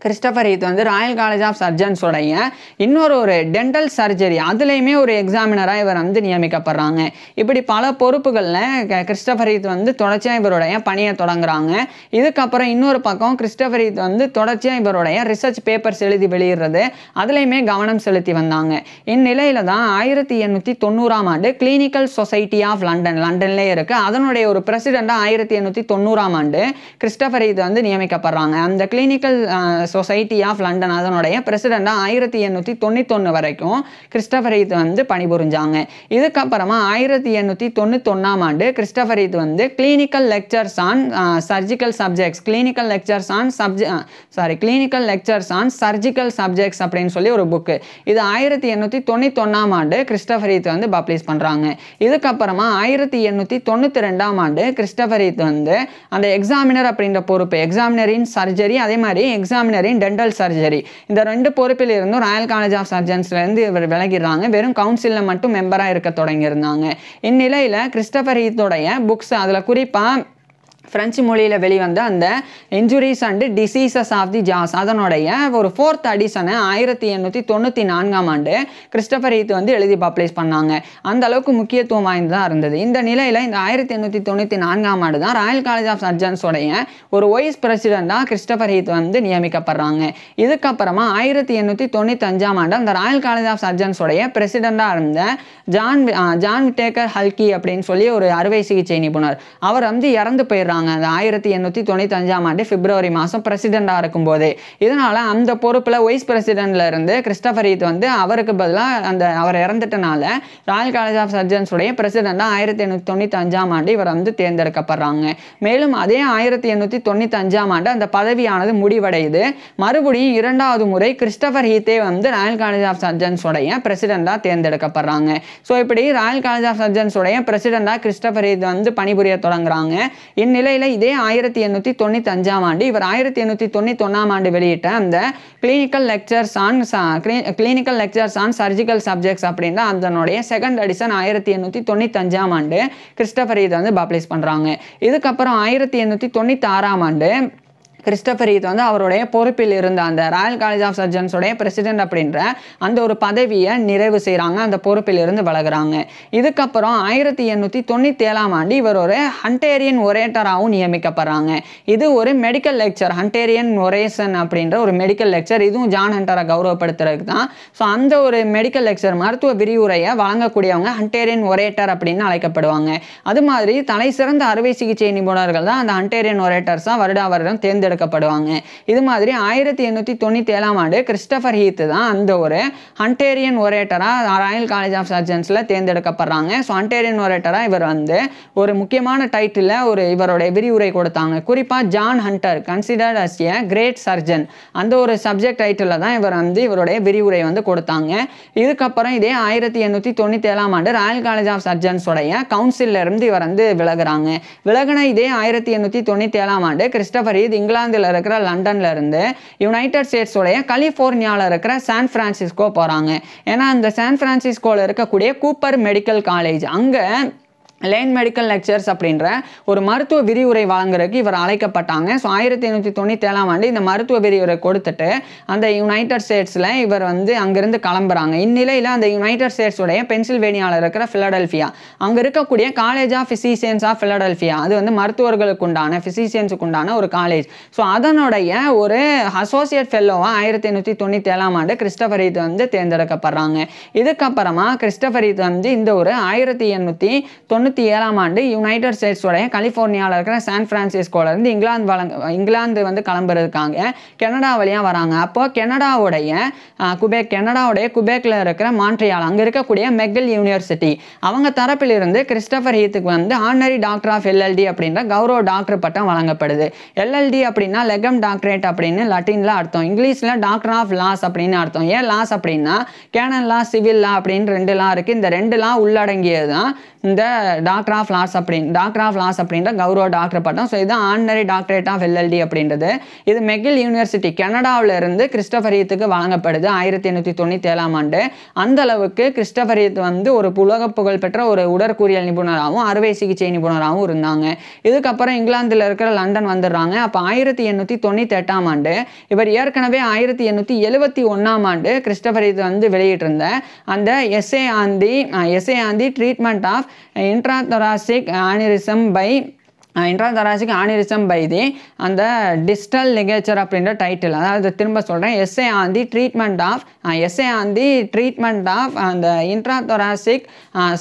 Speaker 1: கிறிஸ்டபர் ஹீத் வந்து ராயல் காலேஜ் ஆஃப் சர்ஜன்ஸோடைய இன்னொரு ஒரு டென்டல் சர்ஜரி அதுலேயுமே ஒரு எக்ஸாமினராக இவர் வந்து நியமிக்கப்படுறாங்க இப்படி பல பொறுப்புகளில் கிறிஸ்டபர் ஹீத் வந்து தொடர்ச்சியாக இவருடைய பணியை தொடங்குறாங்க இதுக்கப்புறம் இன்னொரு பக்கம் கிறிஸ்டபர் ஹீத் வந்து தொடர்ச்சியாக இவருடைய ரிசர்ச் பேப்பர்ஸ் எழுதி வெளியிடுறது அதுலேயுமே கவனம் செலுத்தி வந்தாங்க இந்நிலையில் தான் ஆயிரத்தி எண்ணூற்றி தொண்ணூறாம் ஆண்டு கிளினிக்கல் சொசைட்டி ஆஃப் லண்டன் லண்டன்லேயே இருக்குது அதனுடைய ஒரு பிரசிடெண்ட்டாக ஆயிரத்தி எண்ணூற்றி தொண்ணூறாம் ஆண்டு கிறிஸ்டபர் ஹீத் வந்து நியமிக்கப்படுறாங்க அந்த கிளினிக்கல் சொசைட்டி ஆஃப் லண்டன் அதனுடைய பிரசிடெண்ட்டாக ஆயிரத்தி எண்ணூற்றி தொண்ணூத்தொன்று வரைக்கும் கிறிஸ்டபர் ஹீத் வந்து பணிபுரிஞ்சாங்க இதுக்கப்புறமா ஆயிரத்தி எண்ணூற்றி தொண்ணூத்தொன்னாம் ஆண்டு கிறிஸ்டபர் ஹீத் வந்து clinical lectures on surgical subjects clinical lectures on subject sorry clinical lectures on surgical subjects அப்படின்னு சொல்லி ஒரு புக்கு இது ஆயிரத்தி எண்ணூற்றி தொண்ணூத்தொன்னாம் ஆண்டு கிறிஸ்டபர் ஹீத் வந்து பப்ளிஷ் பண்ணுறாங்க இதுக்கப்புறமா ஆயிரத்தி எண்ணூற்றி தொண்ணூற்றி ரெண்டாம் ஆண்டு கிறிஸ்டபர் ஹீத் வந்து அந்த எக்ஸாமினர் அப்படின்ற பொறுப்பு எக்ஸாமினரின் சர்ஜரி அதே மாதிரி எக்ஸாமினர் சர்ஜரி டென்டல் சர்ஜரி இந்த ரெண்டு பொறுப்பில் இருந்தும் ராயல் காலேஜ் ஆஃப் சர்ஜன்ஸ்லேருந்து இவர் விலகிடுறாங்க வெறும் கவுன்சிலில் மட்டும் மெம்பராக இருக்க தொடங்கியிருந்தாங்க இந்நிலையில் கிறிஸ்டபர் ஹீத்தோடைய புக்ஸ் அதில் குறிப்பாக ஃப்ரெஞ்சு மொழியில் வெளிவந்த அந்த injuries and diseases of the jaws அதனுடைய ஒரு ஃபோர்த் அடிஷனை ஆயிரத்தி எண்ணூற்றி தொண்ணூற்றி நான்காம் ஆண்டு கிறிஸ்டபர் ஹீத் வந்து எழுதி பப்ளிஷ் பண்ணாங்க அந்த அளவுக்கு முக்கியத்துவம் வாய்ந்ததாக இருந்தது இந்த நிலையில் இந்த ஆயிரத்தி எண்ணூற்றி தொண்ணூற்றி நான்காம் ஆண்டு தான் ராயல் காலேஜ் ஆஃப் சர்ஜன்ஸோடைய ஒரு வைஸ் பிரசிடெண்ட்டாக கிறிஸ்டபர் ஹீத் வந்து நியமிக்கப்படுறாங்க இதுக்கப்புறமா ஆயிரத்தி எண்ணூற்றி தொண்ணூத்தஞ்சாம் ஆண்டு அந்த ராயல் காலேஜ் ஆஃப் சர்ஜன்ஸோடைய பிரசிடெண்ட்டாக இருந்த ஜான் ஜான் டேக்கர் ஹல்கி அப்படின்னு சொல்லி ஒரு அறுவை சிகிச்சை நிபுணர் அவர் வந்து இறந்து போயிடுறாங்க ஆவாங்க அது ஆயிரத்தி எண்ணூற்றி அஞ்சாம் ஆண்டு பிப்ரவரி மாதம் பிரசிடெண்ட்டாக போது இதனால் அந்த பொறுப்பில் வைஸ் பிரசிடெண்ட்ல இருந்து கிறிஸ்டபர் ஈத் வந்து அவருக்கு பதிலாக அந்த அவர் இறந்துட்டனால ராயல் காலேஜ் ஆஃப் சர்ஜன்ஸுடைய பிரசிடெண்ட்டாக ஆயிரத்தி எண்ணூற்றி அஞ்சாம் ஆண்டு இவர் வந்து தேர்ந்தெடுக்கப்படுறாங்க மேலும் அதே ஆயிரத்தி எண்ணூற்றி தொண்ணூற்றி அஞ்சாம் ஆண்டு அந்த பதவியானது முடிவடையுது மறுபடியும் இரண்டாவது முறை கிறிஸ்டபர் ஹீத்தே வந்து ராயல் காலேஜ் ஆஃப் சர்ஜன்ஸுடைய பிரசிடெண்ட்டாக தேர்ந்தெடுக்கப்படுறாங்க ஸோ இப்படி ராயல் காலேஜ் ஆஃப் சர்ஜன்ஸுடைய பிரசிடெண்ட்டாக கிறிஸ்டபர் ஹீத் வந்து பணிபுரிய தொடங்குறாங்க இந்நிலை ஜூலையில் இதே ஆயிரத்தி எண்ணூற்றி தொண்ணூற்றி அஞ்சாம் ஆண்டு இவர் ஆயிரத்தி எண்ணூற்றி தொண்ணூற்றி ஒன்றாம் ஆண்டு வெளியிட்ட அந்த clinical lectures on clinical lectures on surgical subjects அப்படின்னா அதனுடைய செகண்ட் அடிஷன் ஆயிரத்தி எண்ணூற்றி தொண்ணூற்றி அஞ்சாம் ஆண்டு கிறிஸ்டபர் இதை வந்து பப்ளிஷ் பண்ணுறாங்க இதுக்கப்புறம் ஆயிரத்தி எண்ணூற்றி தொண்ணூற்றி ஆறாம் ஆண்டு கிறிஸ்டபர் ஈத் வந்து அவருடைய பொறுப்பில் இருந்த அந்த ராயல் காலேஜ் ஆஃப் சர்ஜன்ஸுடைய பிரசிடென்ட் அப்படின்ற அந்த ஒரு பதவியை நிறைவு செய்கிறாங்க அந்த பொறுப்பில் இருந்து வளர்கிறாங்க இதுக்கப்புறம் ஆயிரத்தி எண்ணூற்றி தொண்ணூற்றி ஏழாம் ஆண்டு இவர் ஒரு ஹண்டேரியன் ஒரேட்டராகவும் நியமிக்கப்படுறாங்க இது ஒரு மெடிக்கல் லெக்சர் ஹண்டேரியன் ஒரேசன் அப்படின்ற ஒரு மெடிக்கல் லெக்சர் இதுவும் ஜான் ஹண்டரை கௌரவப்படுத்துறதுக்கு தான் ஸோ அந்த ஒரு மெடிக்கல் லெக்சர் மருத்துவ விரிவுரையை வழங்கக்கூடியவங்க ஹண்டேரியன் ஒரேட்டர் அப்படின்னு அழைக்கப்படுவாங்க அது மாதிரி தலை சிறந்த அறுவை சிகிச்சை நிபுணர்கள் தான் அந்த ஹண்டேரியன் ஒரேட்டர்ஸாக வருடா வருடம் தேர்ந்தெடுத்து தேர்ந்தெடுக்கப்படுவாங்க இது மாதிரி ஆயிரத்தி எண்ணூற்றி தொண்ணூற்றி ஏழாம் ஆண்டு கிறிஸ்டபர் ஹீத் தான் அந்த ஒரு ஹண்டேரியன் ஒரேட்டராக ராயல் காலேஜ் ஆஃப் சர்ஜன்ஸில் தேர்ந்தெடுக்கப்படுறாங்க ஸோ ஹண்டேரியன் ஒரேட்டராக இவர் வந்து ஒரு முக்கியமான டைட்டிலில் ஒரு இவருடைய விரிவுரை கொடுத்தாங்க குறிப்பாக John Hunter considered as a great surgeon அந்த ஒரு சப்ஜெக்ட் டைட்டிலில் தான் இவர் வந்து இவருடைய விரிவுரை வந்து கொடுத்தாங்க இதுக்கப்புறம் இதே ஆயிரத்தி எண்ணூற்றி தொண்ணூற்றி ஏழாம் ஆண்டு ராயல் காலேஜ் ஆஃப் சர்ஜன்ஸுடைய கவுன்சிலிருந்து இவர் வந்து விலகிறாங்க விலகின இதே ஆயிரத்தி எண்ணூற்றி தொண்ணூற்றி ஏழாம் ஆண்டு கிறிஸ்டபர் இது இங்கிலாந்து இங்கிலாந்தில் இருக்கிற லண்டனில் இருந்து யுனைடெட் ஸ்டேட்ஸோடைய கலிஃபோர்னியாவில் இருக்கிற சான் ஃப்ரான்சிஸ்கோ போகிறாங்க ஏன்னா அந்த சான் ஃப்ரான்சிஸ்கோவில் இருக்கக்கூடிய கூப்பர் மெடிக்கல் காலேஜ் அங்கே லைன் மெடிக்கல் லெக்சர்ஸ் அப்படின்ற ஒரு மருத்துவ விரிவுரை வழங்குறதுக்கு இவர் அழைக்கப்பட்டாங்க ஸோ ஆயிரத்தி எண்ணூற்றி ஏழாம் ஆண்டு இந்த மருத்துவ விரிவுரை கொடுத்துட்டு அந்த யுனைடெட் ஸ்டேட்ஸில் இவர் வந்து அங்கேருந்து கிளம்புறாங்க இந்நிலையில் அந்த யுனைடெட் ஸ்டேட்ஸுடைய பென்சில்வேனியாவில் இருக்கிற ஃபிலடெல்ஃபியா அங்கே இருக்கக்கூடிய college of physicians of Philadelphia அது வந்து மருத்துவர்களுக்கு உண்டான ஃபிசிசியன்ஸுக்கு உண்டான ஒரு காலேஜ் ஸோ அதனுடைய ஒரு அசோசியேட் ஃபெல்லோவாக ஆயிரத்தி எண்ணூற்றி ஏழாம் ஆண்டு கிறிஸ்டபர் இது வந்து தேர்ந்தெடுக்கப்படுறாங்க இதுக்கப்புறமா கிறிஸ்டபர் இது வந்து இந்த ஒரு ஆயிரத்தி எண்ணூற்றி தொண்ணூற்றி தொண்ணூற்றி ஏழாம் ஆண்டு யுனைடெட் ஸ்டேட்ஸோடைய கலிஃபோர்னியாவில் இருக்கிற சான் ஃப்ரான்சிஸ்கோலேருந்து இங்கிலாந்து வளங்க இங்கிலாந்து வந்து கிளம்புறதுக்காங்க கெனடா வழியாக வராங்க அப்போது கெனடாவுடைய குபேக் கெனடாவுடைய குபேக்கில் இருக்கிற மான்ட்ரியால் அங்கே இருக்கக்கூடிய மெகில் யூனிவர்சிட்டி அவங்க தரப்பிலிருந்து கிறிஸ்டபர் ஹீத்துக்கு வந்து ஆனரி டாக்டர் ஆஃப் எல்எல்டி அப்படின்ற கௌரவ டாக்டர் பட்டம் வழங்கப்படுது எல்எல்டி அப்படின்னா லெகம் டாக்டரேட் அப்படின்னு லட்டினில் அர்த்தம் இங்கிலீஷில் டாக்டர் ஆஃப் லாஸ் அப்படின்னு அர்த்தம் ஏன் லாஸ் அப்படின்னா கேனன் லா சிவில் லா அப்படின்னு ரெண்டு லா இருக்குது இந்த ரெண்டு லா உள்ளடங்கியது தான் இந்த டாக்டர் ஆஃப் லாஸ் அப்படின்னு டாக்டர் ஆஃப் லாஸ் அப்படின்ற கௌரவ டாக்டர் பட்டம் ஸோ இது ஆர்டினரி டாக்டரேட் ஆஃப் எல்எல்டி அப்படின்றது இது மெகில் யூனிவர்சிட்டி கனடாவில் இருந்து கிறிஸ்டபரியத்துக்கு வழங்கப்படுது ஆயிரத்தி எண்ணூற்றி தொண்ணூற்றி ஏழாம் ஆண்டு அந்த அளவுக்கு கிறிஸ்டபரியத் வந்து ஒரு புலக புகழ்பெற்ற ஒரு உடற்கூறியல் நிபுணராகவும் அறுவை சிகிச்சை நிபுணராகவும் இருந்தாங்க இதுக்கப்புறம் இங்கிலாந்தில் இருக்கிற லண்டன் வந்துடுறாங்க அப்போ ஆயிரத்தி எண்ணூற்றி தொண்ணூற்றி எட்டாம் ஆண்டு இவர் ஏற்கனவே ஆயிரத்தி எண்ணூற்றி எழுபத்தி ஒன்றாம் ஆண்டு கிறிஸ்டபரியத்தை வந்து வெளியிட்டிருந்த அந்த essay on the essay on the treatment of intrathoracic aneurysm by intrathoracic aneurysm by the அந்த டிஜிட்டல் லிகேச்சர் அப்படின்ற டைட்டில் அதாவது திரும்ப சொல்கிறேன் essay on the treatment of essay on the treatment of அந்த இன்ட்ரா தொராசிக்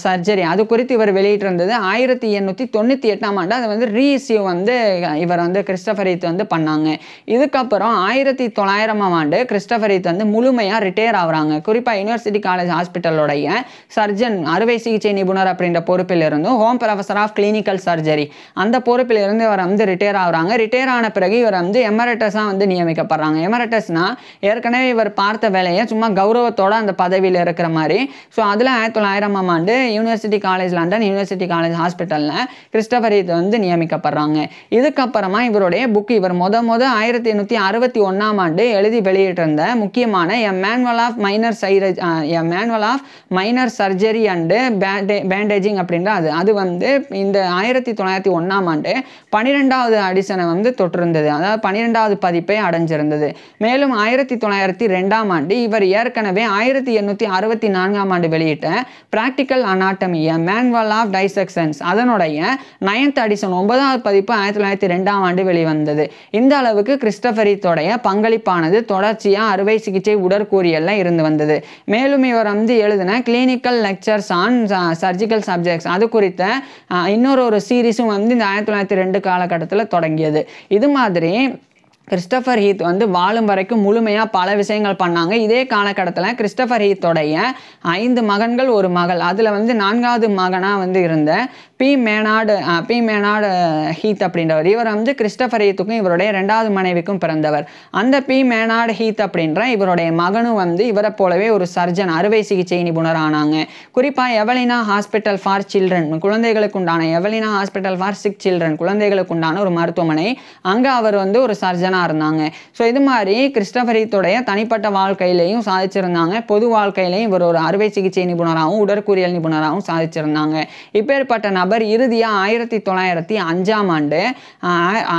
Speaker 1: சர்ஜரி அது குறித்து இவர் வெளியிட்டிருந்தது ஆயிரத்தி எண்ணூற்றி தொண்ணூற்றி எட்டாம் ஆண்டு அது வந்து ரீஇஸ்யூ வந்து இவர் வந்து கிறிஸ்டபரித் வந்து பண்ணாங்க இதுக்கப்புறம் ஆயிரத்தி தொள்ளாயிரமாம் ஆண்டு கிறிஸ்டபரித் வந்து முழுமையாக ரிட்டையர் ஆகுறாங்க குறிப்பாக யூனிவர்சிட்டி காலேஜ் ஹாஸ்பிட்டலோடைய சர்ஜன் அறுவை சிகிச்சை நிபுணர் அப்படின்ற பொறுப்பில் இருந்தும் Holme professor of clinical surgery அந்த பொறுப்பில் இருந்து இவர் வந்து ரிட்டையர் ஆகுறாங்க ரிட்டையர் ஆன பிறகு இவர் வந்து எமரட்டஸாக வந்து நியமிக்கப்படுறாங்க எமரட்டஸ்னா ஏற்கனவே இவர் பார்த்த வேலையை சும்மா கௌரவத்தோடு அந்த பதவியில் இருக்கிற மாதிரி ஸோ அதில் ஆயிரத்தி தொள்ளாயிரமாம் ஆண்டு university college London university college ஹாஸ்பிட்டலில் கிறிஸ்டபர் இது வந்து நியமிக்கப்படுறாங்க இதுக்கப்புறமா இவருடைய புக் இவர் மொத முத ஆயிரத்தி எண்ணூற்றி அறுபத்தி ஒன்றாம் ஆண்டு எழுதி வெளியிட்டிருந்த முக்கியமான a manual of minor surgery a manual of minor surgery and bandage bandaging அப்படின்ற அது அது வந்து இந்த ஆயிரத்தி தொள்ளாயிரத்தி ஒன்றாம் ஆண்டு பனிரெண்டாவது அடிசனை வந்து தொற்றிருந்தது அதாவது பனிரெண்டாவது பதிப்பை அடைஞ்சிருந்தது மேலும் ஆயிரத்தி தொள்ளாயிரத்தி ரெண்டாம் ஆண்டு இவர் ஏற்கனவே ஆயிரத்தி எண்ணூற்றி அறுபத்தி நான்காம் ஆண்டு வெளியிட்ட practical anatomy a manual of dissections அதனுடைய நயன்த் அடிசன் ஒன்பதாவது பதிப்பு ஆயிரத்தி தொள்ளாயிரத்தி ரெண்டாம் ஆண்டு வெளிவந்தது இந்த அளவுக்கு கிறிஸ்டபரித்தோடைய பங்களிப்பானது தொடர்ச்சியாக அறுவை சிகிச்சை உடற்கூறியெல்லாம் இருந்து வந்தது மேலும் இவர் வந்து எழுதின clinical lectures on surgical subjects அது குறித்த இன்னொரு ஒரு சீரீஸும் வந்து இந்த ஆயிரத்தி தொள்ளாயிரத்தி ரெண்டு காலகட்டத்தில் தொடங்கியது இது மாதிரி கிறிஸ்டபர் ஹீத் வந்து வாழும் வரைக்கும் முழுமையாக பல விஷயங்கள் பண்ணாங்க இதே காலகட்டத்தில் கிறிஸ்டபர் ஹீத்தோடைய ஐந்து மகன்கள் ஒரு மகள் அதில் வந்து நான்காவது மகனாக வந்து இருந்த பி மேனாடு பி மேனாடு ஹீத் அப்படின்றவர் இவர் வந்து கிறிஸ்டபர் ஹீத்துக்கும் இவருடைய ரெண்டாவது மனைவிக்கும் பிறந்தவர் அந்த பி மேனாடு ஹீத் அப்படின்ற இவருடைய மகனும் வந்து இவரை போலவே ஒரு சர்ஜன் அறுவை சிகிச்சை நிபுணர் ஆனாங்க குறிப்பாக எவலினா ஹாஸ்பிட்டல் ஃபார் சில்ட்ரன் குழந்தைகளுக்கு உண்டான Evelina hospital for sick children குழந்தைகளுக்கு உண்டான ஒரு மருத்துவமனை அங்கே அவர் வந்து ஒரு சர்ஜனாக இருந்தாங்க ஸோ இது மாதிரி ஹீத்துடைய தனிப்பட்ட வாழ்க்கையிலையும் சாதிச்சிருந்தாங்க பொது வாழ்க்கையிலையும் இவர் ஒரு அறுவை சிகிச்சை நிபுணராகவும் உடற்கூறியல் நிபுணராகவும் சாதிச்சிருந்தாங்க இப்பேற்பட்ட நபர் நபர் இறுதியாக ஆயிரத்தி தொள்ளாயிரத்தி அஞ்சாம் ஆண்டு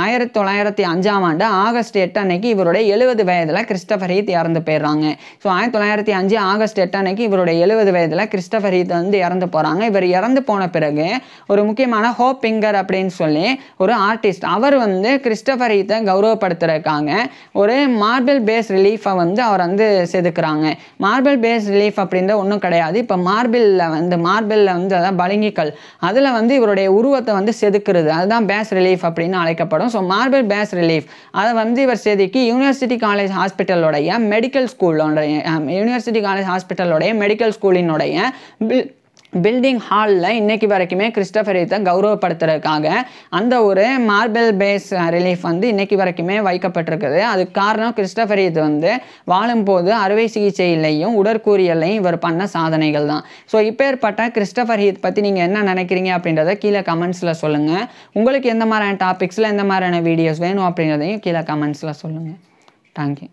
Speaker 1: ஆயிரத்தி தொள்ளாயிரத்தி அஞ்சாம் ஆண்டு ஆகஸ்ட் எட்டு அன்னைக்கு இவருடைய எழுபது வயதில் கிறிஸ்டபர் ஹீத் இறந்து போயிடுறாங்க ஸோ ஆயிரத்தி தொள்ளாயிரத்தி அஞ்சு ஆகஸ்ட் எட்டு அன்னைக்கு இவருடைய எழுபது வயதில் கிறிஸ்டபர் ஹீத் வந்து இறந்து போகிறாங்க இவர் இறந்து போன பிறகு ஒரு முக்கியமான ஹோப் அப்படின்னு சொல்லி ஒரு ஆர்டிஸ்ட் அவர் வந்து கிறிஸ்டபர் ஹீத்தை கௌரவப்படுத்துறதுக்காக ஒரு மார்பிள் பேஸ் ரிலீஃபை வந்து அவர் வந்து செதுக்குறாங்க மார்பிள் பேஸ் ரிலீஃப் அப்படின்ற ஒன்றும் கிடையாது இப்போ மார்பிளில் வந்து மார்பிளில் வந்து அதான் பளிங்கிக்கல் அதில் வந்து வந்து இவருடைய உருவத்தை வந்து செதுக்கிறது அதுதான் பேஸ் ரிலீஃப் அப்படின்னு அழைக்கப்படும் ஸோ மார்பிள் பேஸ் ரிலீஃப் அதை வந்து இவர் செதுக்கி யூனிவர்சிட்டி காலேஜ் ஹாஸ்பிட்டலோடைய மெடிக்கல் ஸ்கூலோடைய யூனிவர்சிட்டி காலேஜ் ஹாஸ்பிட்டலோடைய மெடிக்கல் ஸ்கூலினுடைய பில்டிங் ஹாலில் இன்றைக்கி வரைக்குமே கிறிஸ்டபர் ஈத்தன் கௌரவப்படுத்துறதுக்காக அந்த ஒரு மார்பிள் பேஸ் ரிலீஃப் வந்து இன்றைக்கி வரைக்குமே வைக்கப்பட்டிருக்குது அதுக்கு காரணம் கிறிஸ்டபர் ஈத் வந்து வாழும்போது அறுவை சிகிச்சையிலையும் உடற்கூறியலையும் இவர் பண்ண சாதனைகள் தான் ஸோ இப்பேற்பட்ட கிறிஸ்டபர் ஹீத் பற்றி நீங்கள் என்ன நினைக்கிறீங்க அப்படின்றத கீழே கமெண்ட்ஸில் சொல்லுங்கள் உங்களுக்கு எந்த மாதிரியான டாபிக்ஸில் எந்த மாதிரியான வீடியோஸ் வேணும் அப்படின்றதையும் கீழே கமெண்ட்ஸில் சொல்லுங்கள் தேங்க்யூ